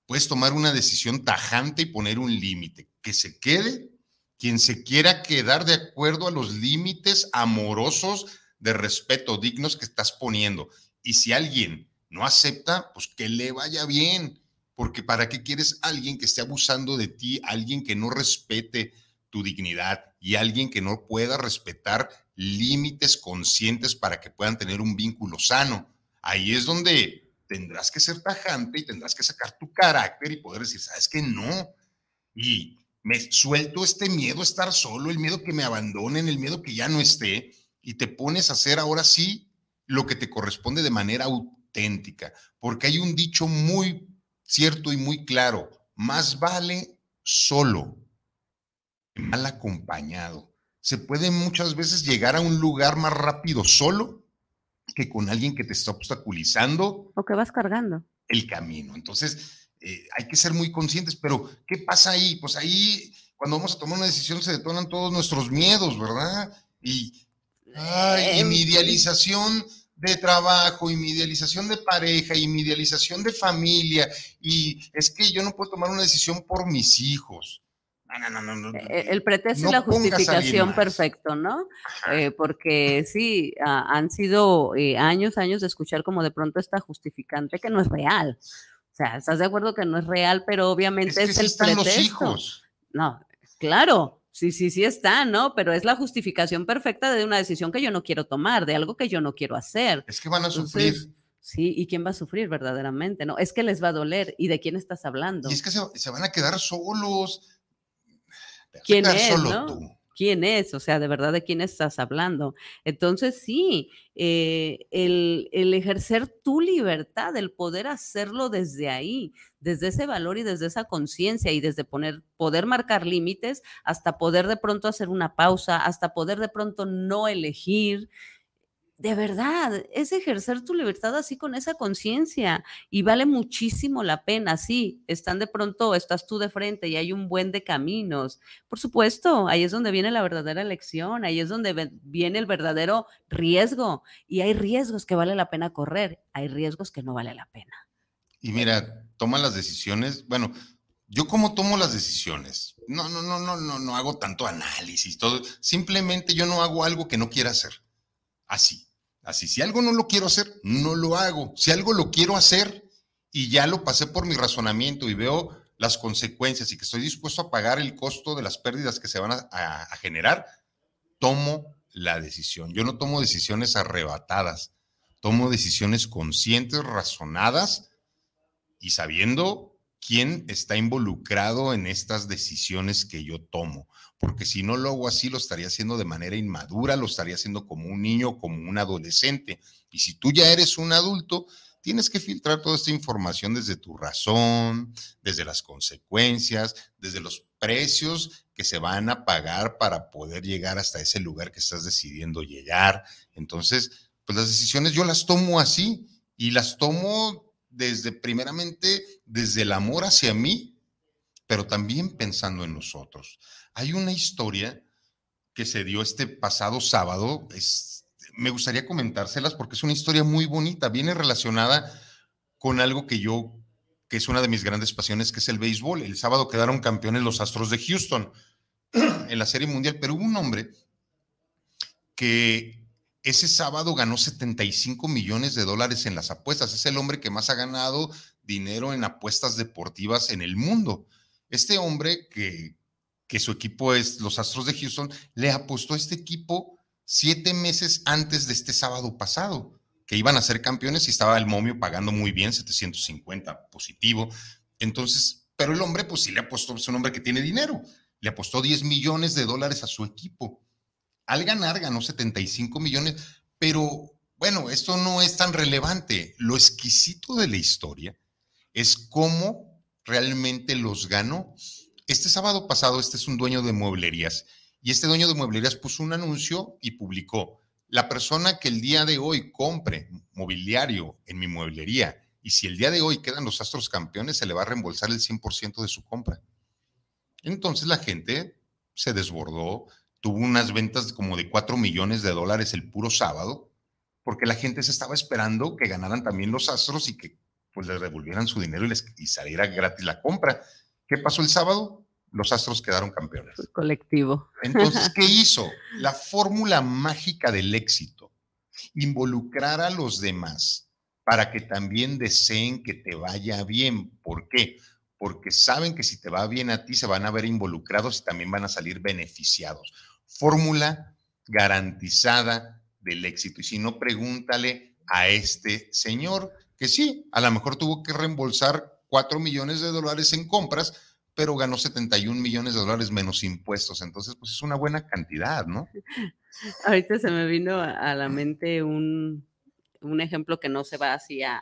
puedes tomar una decisión tajante y poner un límite. Que se quede quien se quiera quedar de acuerdo a los límites amorosos de respeto dignos que estás poniendo. Y si alguien no acepta, pues que le vaya bien, porque ¿para qué quieres alguien que esté abusando de ti, alguien que no respete tu dignidad y alguien que no pueda respetar límites conscientes para que puedan tener un vínculo sano? ahí es donde tendrás que ser tajante y tendrás que sacar tu carácter y poder decir, sabes que no. Y me suelto este miedo a estar solo, el miedo que me abandonen, el miedo que ya no esté, y te pones a hacer ahora sí lo que te corresponde de manera auténtica. Porque hay un dicho muy cierto y muy claro, más vale solo que mal acompañado. Se puede muchas veces llegar a un lugar más rápido solo que con alguien que te está obstaculizando. O que vas cargando. El camino. Entonces, eh, hay que ser muy conscientes, pero ¿qué pasa ahí? Pues ahí, cuando vamos a tomar una decisión, se detonan todos nuestros miedos, ¿verdad? Y, y em, mi idealización de trabajo y mi idealización de pareja y mi idealización de familia y es que yo no puedo tomar una decisión por mis hijos Ah, e, e, el pretexto y la justificación perfecto, ¿no? Eh, porque sí, ah, han sido eh, años, años de escuchar como de pronto esta justificante que no es real. O sea, ¿estás de acuerdo que no es real? Pero obviamente es, el pretexto. hijos. No, claro, sí, sí, sí está, ¿no? Pero es la justificación perfecta de una decisión que yo no quiero tomar, de algo que yo no quiero hacer. Es que van a sufrir. Sí, ¿y quién va a sufrir verdaderamente? No, es que les va a doler. ¿Y de quién estás hablando? Y es que se van a quedar solos ¿Quién es? ¿Quién es? O sea, de verdad, ¿de quién estás hablando? Entonces, sí, eh, el, ejercer tu libertad, el poder hacerlo desde ahí, desde ese valor y desde esa conciencia y desde poner, poder marcar límites, hasta poder de pronto hacer una pausa, hasta poder de pronto no elegir, de verdad, es ejercer tu libertad así con esa conciencia y vale muchísimo la pena. Sí, están de pronto, estás tú de frente y hay un buen de caminos. Por supuesto, ahí es donde viene la verdadera elección, ahí es donde viene el verdadero riesgo. Y hay riesgos que vale la pena correr, hay riesgos que no vale la pena. Y mira, toma las decisiones, bueno, yo cómo tomo las decisiones. No, no, no, no, no, no hago tanto análisis, todo. Simplemente yo no hago algo que no quiera hacer. Así Así, si algo no lo quiero hacer, no lo hago. Si algo lo quiero hacer y ya lo pasé por mi razonamiento y veo las consecuencias y que estoy dispuesto a pagar el costo de las pérdidas que se van a, generar, tomo la decisión. Yo no tomo decisiones arrebatadas, tomo decisiones conscientes, razonadas y sabiendo quién está involucrado en estas decisiones que yo tomo, porque si no lo hago así, lo estaría haciendo de manera inmadura, lo estaría haciendo como un niño, como un adolescente. Y si tú ya eres un adulto, tienes que filtrar toda esta información desde tu razón, desde las consecuencias, desde los precios que se van a pagar para poder llegar hasta ese lugar que estás decidiendo llegar. Entonces, pues las decisiones yo las tomo así y las tomo desde primeramente, desde el amor hacia mí, pero también pensando en nosotros. Hay una historia que se dio este pasado sábado, es, me gustaría comentárselas porque es una historia muy bonita, viene relacionada con algo que yo, que es una de mis grandes pasiones, que es el béisbol. El sábado quedaron campeones los Astros de Houston (clears throat) en la Serie Mundial, pero hubo un hombre que ese sábado ganó 75 millones de dólares en las apuestas. Es el hombre que más ha ganado dinero en apuestas deportivas en el mundo. Este hombre que, que su equipo es los Astros de Houston, le apostó a este equipo siete meses antes de este sábado pasado, que iban a ser campeones y estaba el momio pagando muy bien, 750 positivo. Entonces, pero el hombre, pues sí le apostó, es un hombre que tiene dinero, le apostó 10 millones de dólares a su equipo al ganar ganó 75 millones, pero bueno, esto no es tan relevante. Lo exquisito de la historia es cómo realmente los ganó. Este sábado pasado, este es un dueño de mueblerías y este dueño de mueblerías puso un anuncio y publicó, la persona que el día de hoy compre mobiliario en mi mueblería y si el día de hoy quedan los astros campeones, se le va a reembolsar el 100% de su compra. Entonces la gente se desbordó, tuvo unas ventas como de 4 millones de dólares el puro sábado, porque la gente se estaba esperando que ganaran también los astros y que pues les devolvieran su dinero y, les, y saliera gratis la compra. ¿Qué pasó el sábado? Los astros quedaron campeones. Pues, colectivo. Entonces, ¿qué (laughs) hizo? La fórmula mágica del éxito, involucrar a los demás para que también deseen que te vaya bien. ¿Por qué? Porque saben que si te va bien a ti, se van a ver involucrados y también van a salir beneficiados fórmula garantizada del éxito. Y si no, pregúntale a este señor, que sí, a lo mejor tuvo que reembolsar 4 millones de dólares en compras, pero ganó 71 millones de dólares menos impuestos. Entonces, pues es una buena cantidad, ¿no? (laughs) Ahorita se me vino a la mente un, ejemplo que no se va así a,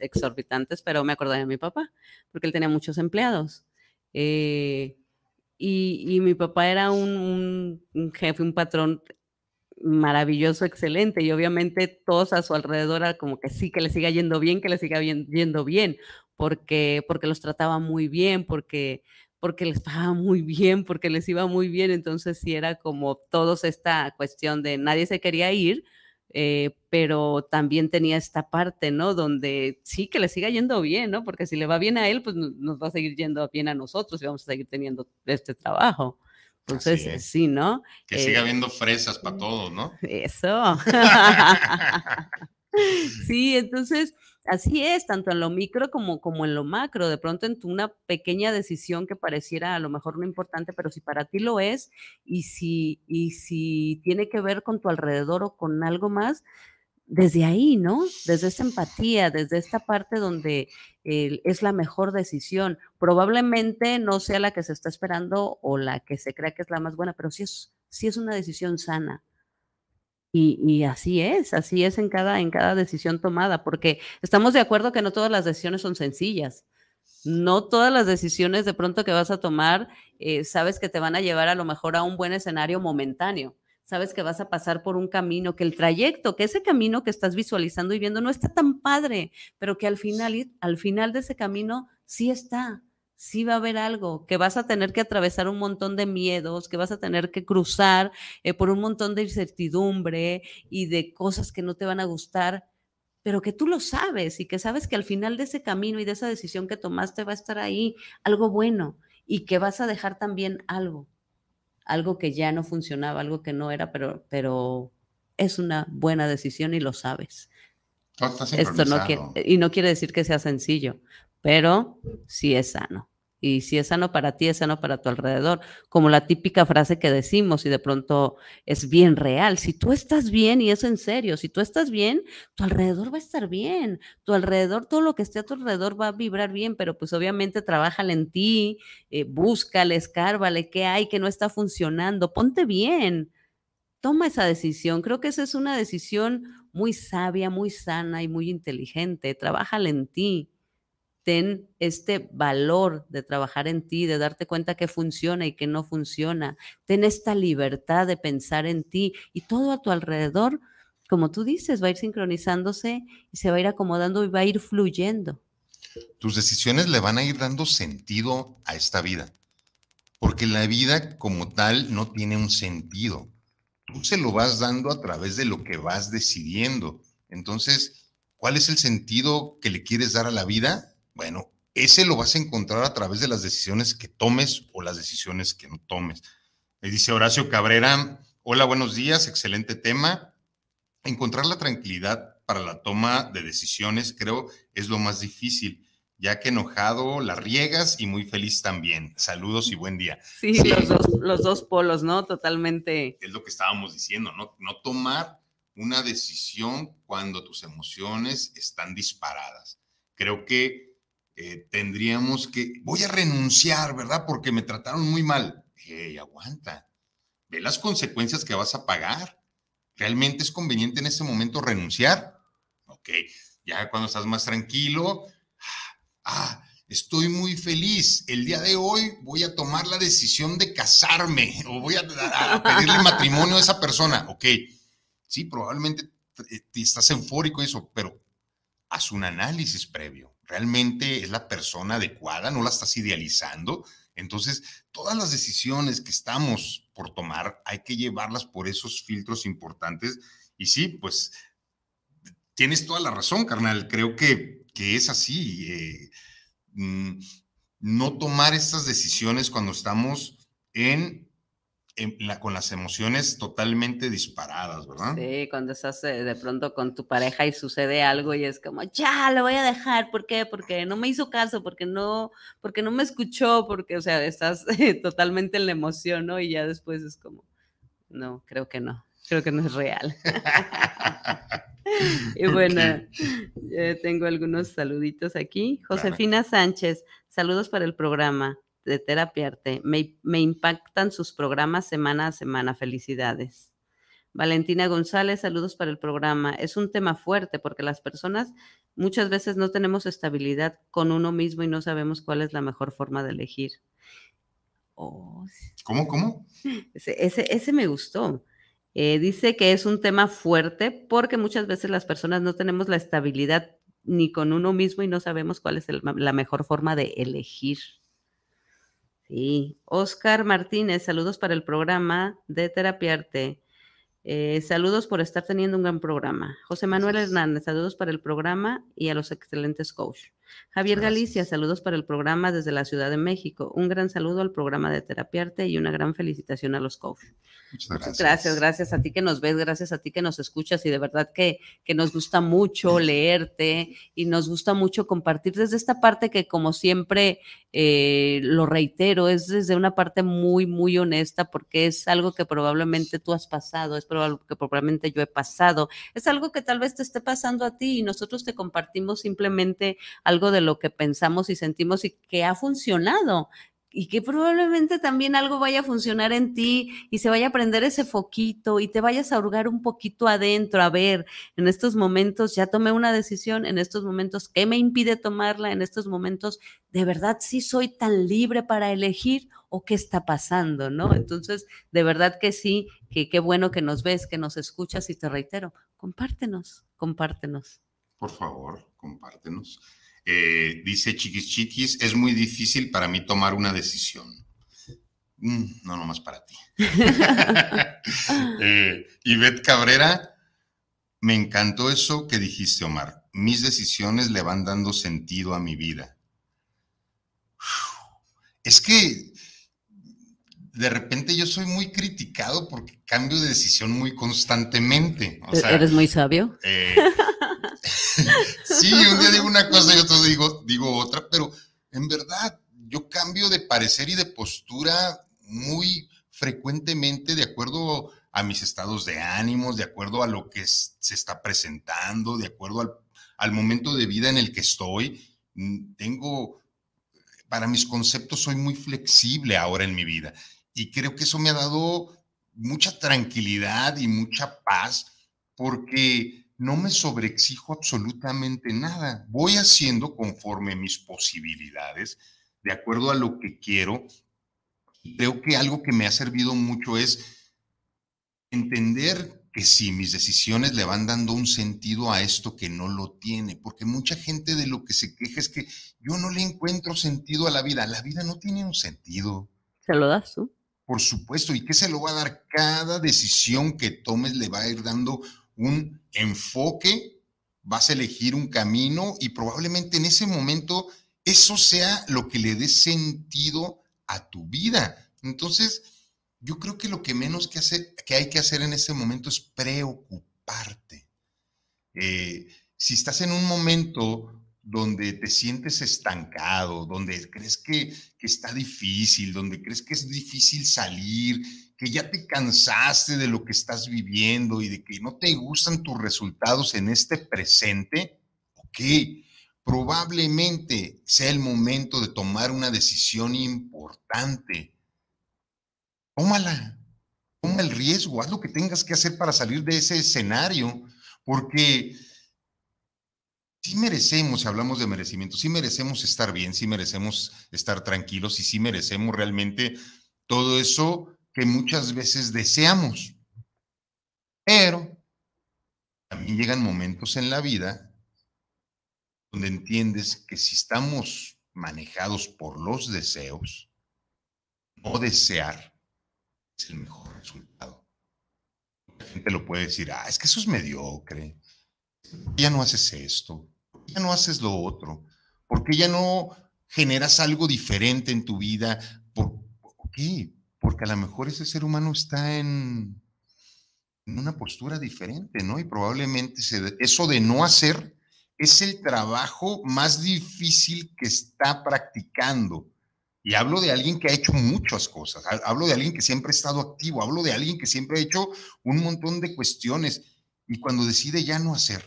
exorbitantes, pero me acordé de mi papá, porque él tenía muchos empleados. Eh, y, mi papá era un, jefe, un patrón maravilloso, excelente, y obviamente todos a su alrededor era como que sí, que le siga yendo bien, que le siga yendo bien, porque, porque los trataba muy bien, porque, porque les pagaba muy bien, porque les iba muy bien, entonces sí era como todos esta cuestión de nadie se quería ir, eh, pero también tenía esta parte, ¿no? Donde sí que le siga yendo bien, ¿no? Porque si le va bien a él, pues nos va a seguir yendo bien a nosotros y vamos a seguir teniendo este trabajo. Entonces, sí, ¿no? Que siga eh, habiendo fresas para mm, todos, ¿no? Eso. (laughs) (laughs) Sí, entonces así es, tanto en lo micro como, como en lo macro. De pronto en tu, una pequeña decisión que pareciera a lo mejor no importante, pero si para ti lo es y si, y si tiene que ver con tu alrededor o con algo más, desde ahí, ¿no? Desde esa empatía, desde esta parte donde eh, es la mejor decisión. Probablemente no sea la que se está esperando o la que se crea que es la más buena, pero si es, sí es una decisión sana y, así es, así es en cada, en cada decisión tomada, porque estamos de acuerdo que no todas las decisiones son sencillas. No todas las decisiones de pronto que vas a tomar eh, sabes que te van a llevar a lo mejor a un buen escenario momentáneo. Sabes que vas a pasar por un camino, que el trayecto, que ese camino que estás visualizando y viendo no está tan padre, pero que al final, al final de ese camino sí está, sí va a haber algo, que vas a tener que atravesar un montón de miedos, que vas a tener que cruzar eh, por un montón de incertidumbre y de cosas que no te van a gustar, pero que tú lo sabes y que sabes que al final de ese camino y de esa decisión que tomaste va a estar ahí algo bueno y que vas a dejar también algo, algo que ya no funcionaba, algo que no era, pero, pero es una buena decisión y lo sabes. Esto y no quiere decir que sea sencillo, pero sí es sano. Y si es sano para ti, es sano para tu alrededor. Como la típica frase que decimos y de pronto es bien real. Si tú estás bien, y eso en serio, si tú estás bien, tu alrededor va a estar bien. Tu alrededor, todo lo que esté a tu alrededor va a vibrar bien, pero pues obviamente trabájale en ti, eh, búscale, escárvale qué hay que no está funcionando, ponte bien. Toma esa decisión. Creo que esa es una decisión muy sabia, muy sana y muy inteligente. trabaja en ti ten este valor de trabajar en ti, de darte cuenta que funciona y que no funciona. Ten esta libertad de pensar en ti y todo a tu alrededor, como tú dices, va a ir sincronizándose y se va a ir acomodando y va a ir fluyendo. Tus decisiones le van a ir dando sentido a esta vida, porque la vida como tal no tiene un sentido. Tú se lo vas dando a través de lo que vas decidiendo. Entonces, ¿cuál es el sentido que le quieres dar a la vida? Bueno, ese lo vas a encontrar a través de las decisiones que tomes o las decisiones que no tomes. Le dice Horacio Cabrera, hola, buenos días, excelente tema. Encontrar la tranquilidad para la toma de decisiones creo es lo más difícil ya que enojado la riegas y muy feliz también. Saludos y buen día. Sí, Los, dos, los, dos, polos, ¿no? Totalmente. Es lo que estábamos diciendo, ¿no? No tomar una decisión cuando tus emociones están disparadas. Creo que eh, tendríamos que, voy a renunciar, ¿verdad? Porque me trataron muy mal. Hey, aguanta, ve las consecuencias que vas a pagar. ¿Realmente es conveniente en este momento renunciar? Ok, ya cuando estás más tranquilo, ah, estoy muy feliz. El día de hoy voy a tomar la decisión de casarme o voy a, pedirle matrimonio a esa persona. Ok, sí, probablemente eh, estás enfórico y eso, pero haz un análisis previo realmente es la persona adecuada, no la estás idealizando. Entonces, todas las decisiones que estamos por tomar hay que llevarlas por esos filtros importantes. Y sí, pues tienes toda la razón, carnal. Creo que, que es así. Eh, mm, no tomar estas decisiones cuando estamos en Em, con las emociones totalmente disparadas, ¿verdad? Sí, cuando estás eh, de pronto con tu pareja y sucede algo y es como, ya, lo voy a dejar, ¿por qué? Porque no me hizo caso, porque no, porque no me escuchó, porque, o sea, estás (laughs) totalmente en la emoción, ¿no? Y ya después es como, no, creo que no, creo que no es real. (laughs) y bueno, eh, tengo algunos saluditos aquí. Josefina Sánchez, saludos para el programa de Terapia Arte. Me, impactan sus programas semana a semana. Felicidades. Valentina González, saludos para el programa. Es un tema fuerte porque las personas muchas veces no tenemos estabilidad con uno mismo y no sabemos cuál es la mejor forma de elegir. Oh, ¿Cómo, cómo? Ese, me gustó. Eh, dice que es un tema fuerte porque muchas veces las personas no tenemos la estabilidad ni con uno mismo y no sabemos cuál es la mejor forma de elegir. Sí. Oscar Martínez, saludos para el programa de Terapiarte. Arte. Eh, saludos por estar teniendo un gran programa. José Manuel Hernández, saludos para el programa y a los excelentes coaches. Javier Galicia, saludos para el programa desde la Ciudad de México. Un gran saludo al programa de Arte y una gran felicitación a los coaches. Muchas gracias. gracias. gracias, a ti que nos ves, gracias a ti que nos escuchas y de verdad que, nos gusta mucho (laughs) leerte y nos gusta mucho compartir desde esta parte que como siempre eh, lo reitero, es desde una parte muy, muy honesta porque es algo que probablemente tú has pasado, es algo que probablemente yo he pasado, es algo que tal vez te esté pasando a ti y nosotros te compartimos simplemente algo de lo que pensamos y sentimos y que ha funcionado y que probablemente también algo vaya a funcionar en ti y se vaya a prender ese foquito y te vayas a hurgar un poquito adentro, a ver, en estos momentos ya tomé una decisión, en estos momentos, ¿qué me impide tomarla? En estos momentos, ¿de verdad sí soy tan libre para elegir o qué está pasando, no? Entonces, de verdad que sí, que qué bueno que nos ves, que nos escuchas y te reitero, compártenos, compártenos. Por favor, compártenos. Eh, dice Chiquis Chiquis, es muy difícil para mí tomar una decisión. Mm, no, no, nomás para ti. Y (laughs) eh, Cabrera, me encantó eso que dijiste, Omar. Mis decisiones le van dando sentido a mi vida. Es que de repente yo soy muy criticado porque cambio de decisión muy constantemente. O ¿E-, sea, ¿Eres muy sabio? Eh, (laughs) Sí, un día digo una cosa y otro digo, digo otra, pero en verdad yo cambio de parecer y de postura muy frecuentemente de acuerdo a mis estados de ánimos, de acuerdo a lo que se está presentando, de acuerdo al, al momento de vida en el que estoy. Mm, tengo, para mis conceptos soy muy flexible ahora en mi vida y creo que eso me ha dado mucha tranquilidad y mucha paz porque no me sobreexijo absolutamente nada. Voy haciendo conforme mis posibilidades, de acuerdo a lo que quiero. Creo que algo que me ha servido mucho es entender que si mis decisiones le van dando un sentido a esto que no lo tiene, porque mucha gente de lo que se queja es que yo no le encuentro sentido a la vida. La vida no tiene un sentido. ¿Se lo das tú? Por supuesto, ¿y qué se lo va a dar? Cada decisión que tomes le va a ir dando un enfoque, vas a elegir un camino y probablemente en ese momento eso sea lo que le dé sentido a tu vida. Entonces, yo creo que lo que menos que, hacer, que hay que hacer en ese momento es preocuparte. Eh, si estás en un momento donde te sientes estancado, donde crees que, que, está difícil, donde crees que es difícil salir que ya te cansaste de lo que estás viviendo y de que no te gustan tus resultados en este presente, ok, probablemente sea el momento de tomar una decisión importante. Tómala, toma el riesgo, haz lo que tengas que hacer para salir de ese escenario, porque si merecemos, si hablamos de merecimiento, si merecemos estar bien, si merecemos estar tranquilos y sí merecemos realmente todo eso que muchas veces deseamos. Pero también llegan momentos en la vida donde entiendes que si estamos manejados por los deseos, no desear es el mejor resultado. La gente lo puede decir, ah, es que eso es mediocre, ya no haces esto, ya no haces lo otro, porque ya no generas algo diferente en tu vida. ¿Por, qué? porque a lo mejor ese ser humano está en, una postura diferente, ¿no? Y probablemente eso de no hacer es el trabajo más difícil que está practicando. Y hablo de alguien que ha hecho muchas cosas, hablo de alguien que siempre ha estado activo, hablo de alguien que siempre ha hecho un montón de cuestiones. Y cuando decide ya no hacer,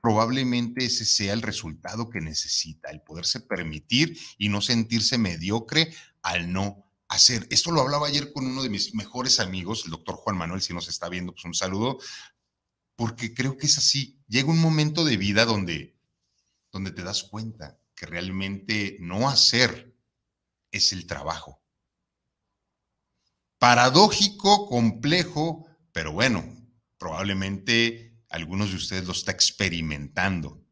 probablemente ese sea el resultado que necesita, el poderse permitir y no sentirse mediocre al no hacer. Esto lo hablaba ayer con uno de mis mejores amigos, el doctor Juan Manuel, si nos está viendo, pues un saludo, porque creo que es así. Llega un momento de vida donde, donde te das cuenta que realmente no hacer es el trabajo. Paradójico, complejo, pero bueno, probablemente algunos de ustedes lo está experimentando.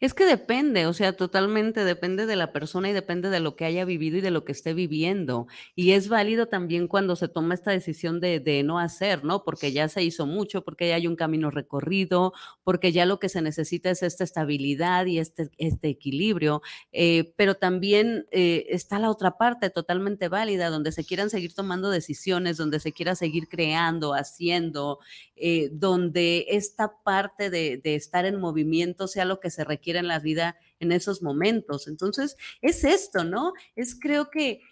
Es que depende, o sea, totalmente depende de la persona y depende de lo que haya vivido y de lo que esté viviendo. Y es válido también cuando se toma esta decisión de, no hacer, ¿no? Porque ya se hizo mucho, porque ya hay un camino recorrido, porque ya lo que se necesita es esta estabilidad y este, este equilibrio. Eh, pero también eh, está la otra parte totalmente válida, donde se quieran seguir tomando decisiones, donde se quiera seguir creando, haciendo, eh, donde esta parte de, de estar en movimiento sea lo que se requiere en la vida en esos momentos. Entonces, es esto, ¿no? Es creo que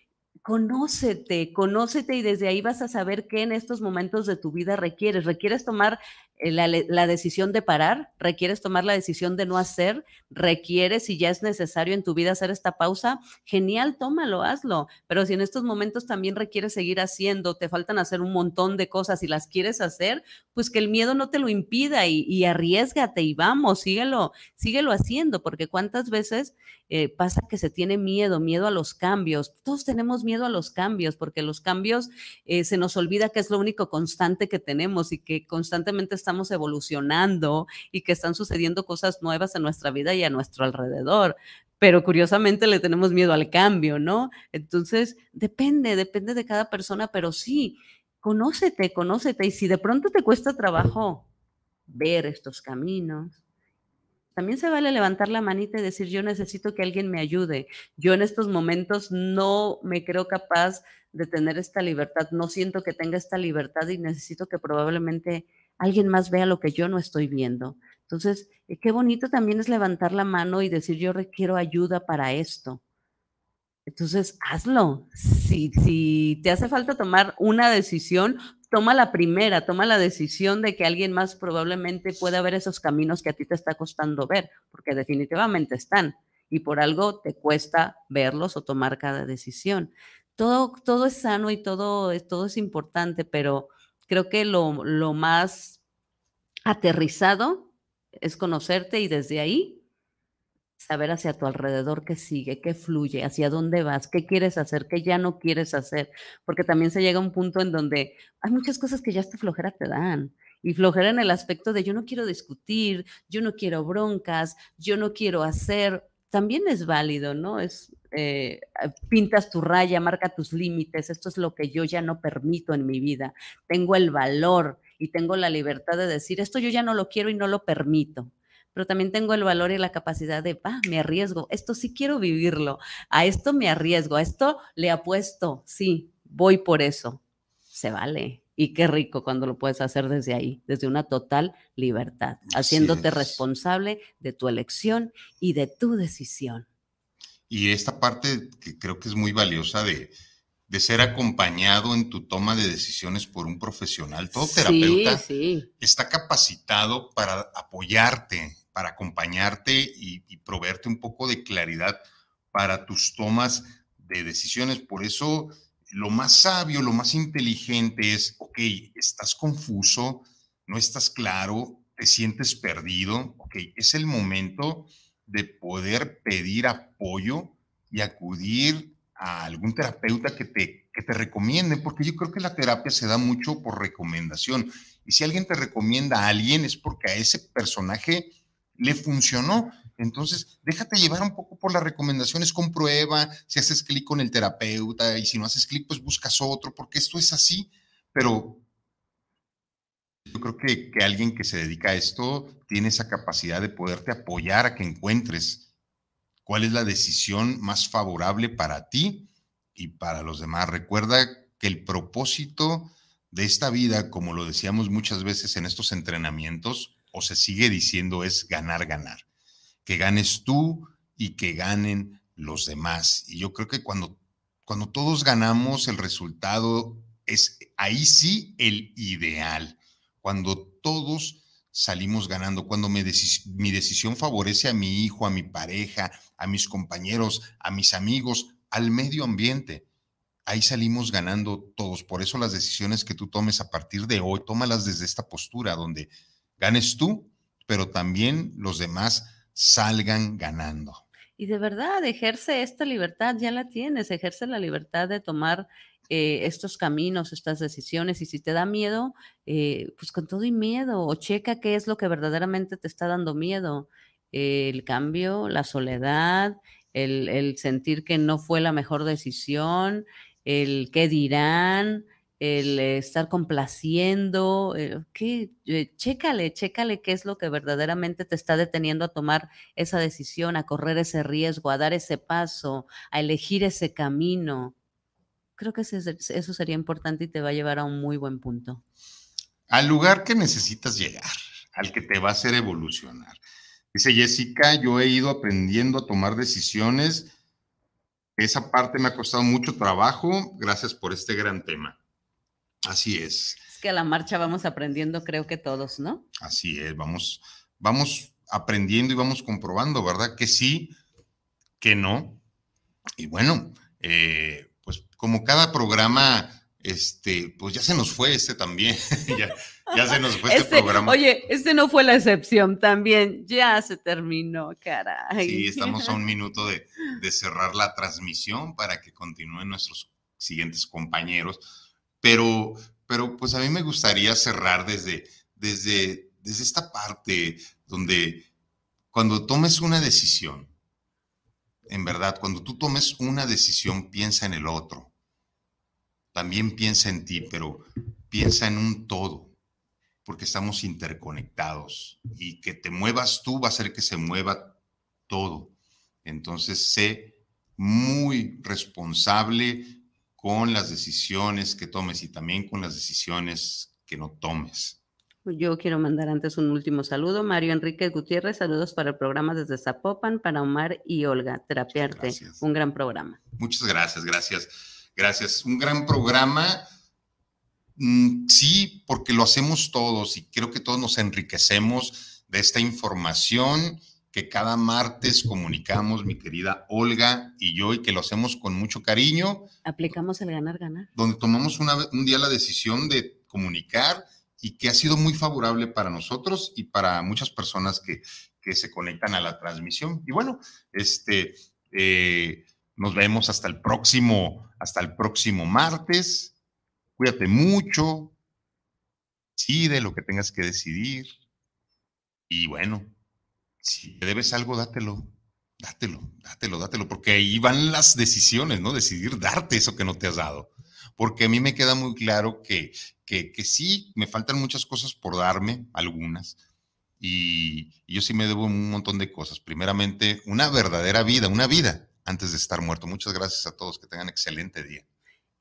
conócete, conócete y desde ahí vas a saber qué en estos momentos de tu vida requieres. Requieres tomar eh, la, decisión de parar, requieres tomar la decisión de no hacer, requieres, si ya es necesario en tu vida hacer esta pausa, genial, tómalo, hazlo. Pero si en estos momentos también requieres seguir haciendo, te faltan hacer un montón de cosas y las quieres hacer, pues que el miedo no te lo impida y, arriesgate y vamos, síguelo, síguelo haciendo, porque cuántas veces eh, pasa que se tiene miedo, miedo a los cambios. Todos tenemos miedo a los cambios, porque los cambios eh, se nos olvida que es lo único constante que tenemos y que constantemente estamos evolucionando y que están sucediendo cosas nuevas en nuestra vida y a nuestro alrededor. Pero curiosamente le tenemos miedo al cambio, ¿no? Entonces, depende, depende de cada persona, pero sí, conócete, conócete. Y si de pronto te cuesta trabajo ver estos caminos, también se vale levantar la manita y decir, yo necesito que alguien me ayude. Yo en estos momentos no me creo capaz de tener esta libertad, no siento que tenga esta libertad y necesito que probablemente alguien más vea lo que yo no estoy viendo. Entonces, eh, qué bonito también es levantar la mano y decir, yo requiero ayuda para esto. Entonces, hazlo. Si, si te hace falta tomar una decisión, toma la primera, toma la decisión de que alguien más probablemente pueda ver esos caminos que a ti te está costando ver, porque definitivamente están y por algo te cuesta verlos o tomar cada decisión. Todo, todo es sano y todo, todo es importante, pero creo que lo, más aterrizado es conocerte y desde ahí saber hacia tu alrededor qué sigue, qué fluye, hacia dónde vas, qué quieres hacer, qué ya no quieres hacer, porque también se llega a un punto en donde hay muchas cosas que ya esta flojera te dan. Y flojera en el aspecto de yo no quiero discutir, yo no quiero broncas, yo no quiero hacer, también es válido, ¿no? Es, eh, pintas tu raya, marca tus límites, esto es lo que yo ya no permito en mi vida, tengo el valor y tengo la libertad de decir, esto yo ya no lo quiero y no lo permito, pero también tengo el valor y la capacidad de, va, me arriesgo, esto sí quiero vivirlo, a esto me arriesgo, a esto le apuesto, sí, voy por eso, se vale. Y qué rico cuando lo puedes hacer desde ahí, desde una total libertad, haciéndote responsable de tu elección y de tu decisión. Y esta parte que creo que es muy valiosa de, de ser acompañado en tu toma de decisiones por un profesional. Todo terapeuta está capacitado para apoyarte, para acompañarte y, proveerte un poco de claridad para tus tomas de decisiones. Por eso lo más sabio, lo más inteligente es, ok, estás confuso, no estás claro, te sientes perdido, ok, es el momento de poder pedir apoyo y acudir a algún terapeuta que te, que te recomiende, porque yo creo que la terapia se da mucho por recomendación. Y si alguien te recomienda a alguien es porque a ese personaje le funcionó. Entonces, déjate llevar un poco por las recomendaciones, comprueba si haces clic con el terapeuta y si no haces clic, pues buscas otro, porque esto es así, pero yo creo que, que alguien que se dedica a esto tiene esa capacidad de poderte apoyar a que encuentres cuál es la decisión más favorable para ti y para los demás. Recuerda que el propósito de esta vida, como lo decíamos muchas veces en estos entrenamientos, o se sigue diciendo, es ganar, ganar que ganes tú y que ganen los demás. Y yo creo que cuando, cuando todos ganamos, el resultado es ahí sí el ideal. Cuando todos salimos ganando, cuando mi decisión favorece a mi hijo, a mi pareja, a mis compañeros, a mis amigos, al medio ambiente. Ahí salimos ganando todos. Por eso las decisiones que tú tomes a partir de hoy, tómalas desde esta postura donde ganes tú, pero también los demás salgan ganando. Y de verdad, ejerce esta libertad, ya la tienes, ejerce la libertad de tomar eh, estos caminos, estas decisiones, y si te da miedo, eh, pues con todo y miedo, o checa qué es lo que verdaderamente te está dando miedo, eh, el cambio, la soledad, el, el sentir que no fue la mejor decisión, el qué dirán, el estar complaciendo, que eh, ¿qué? Eh, chécale, chécale qué es lo que verdaderamente te está deteniendo a tomar esa decisión, a correr ese riesgo, a dar ese paso, a elegir ese camino. Creo que eso sería importante y te va a llevar a un muy buen punto. Al lugar que necesitas llegar, al que te va a hacer evolucionar. Dice Jessica, yo he ido aprendiendo a tomar decisiones. Esa parte me ha costado mucho trabajo. Gracias por este gran tema. Así es. Es que a la marcha vamos aprendiendo, creo que todos, ¿no? Así es, vamos, vamos aprendiendo y vamos comprobando, ¿verdad? Que sí, que no. Y bueno, eh, pues como cada programa, este, pues ya se nos fue este también. (laughs) ya, se nos fue este, este, programa. Oye, este no fue la excepción también. Ya se terminó, caray. Sí, estamos a un (laughs) minuto de cerrar la transmisión para que continúen nuestros siguientes compañeros pero, pero pues a mí me gustaría cerrar desde, desde, desde esta parte donde cuando tomes una decisión, en verdad, cuando tú tomes una decisión, piensa en el otro. También piensa en ti, pero piensa en un todo, porque estamos interconectados y que te muevas tú va a hacer que se mueva todo. Entonces, sé muy responsable, con las decisiones que tomes y también con las decisiones que no tomes. Pues yo quiero mandar antes un último saludo. Mario Enrique Gutiérrez, saludos para el programa desde Zapopan, para Omar y Olga, Terapiarte. Un gran programa. Muchas gracias, gracias, gracias. Un gran programa, mm, sí, porque lo hacemos todos y creo que todos nos enriquecemos de esta información que cada martes comunicamos mi querida Olga y yo y que lo hacemos con mucho cariño. Aplicamos el ganar, ganar. Donde tomamos un día la decisión de comunicar y que ha sido muy favorable para nosotros y para muchas personas que, que se conectan a la transmisión. Y bueno, este, eh, nos vemos hasta el próximo, hasta el próximo martes. Cuídate mucho. Decide lo que tengas que decidir. Y bueno, si debes algo, dátelo, dátelo, dátelo, dátelo, porque ahí van las decisiones, ¿no? Decidir darte eso que no te has dado. Porque a mí me queda muy claro que, que, que sí, me faltan muchas cosas por darme, algunas, y, yo sí me debo un montón de cosas. Primeramente, una verdadera vida, una vida antes de estar muerto. Muchas gracias a todos, que tengan excelente día.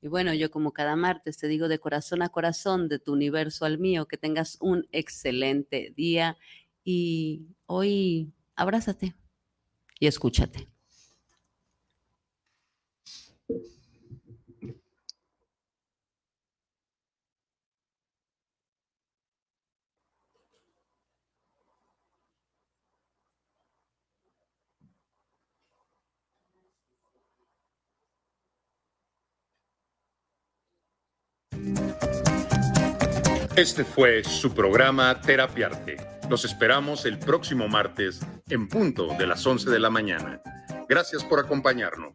Y bueno, yo como cada martes te digo de corazón a corazón, de tu universo al mío, que tengas un excelente día y hoy abrázate y escúchate. Este fue su programa Terapia Arte los esperamos el próximo martes en punto de las 11 de la mañana. Gracias por acompañarnos.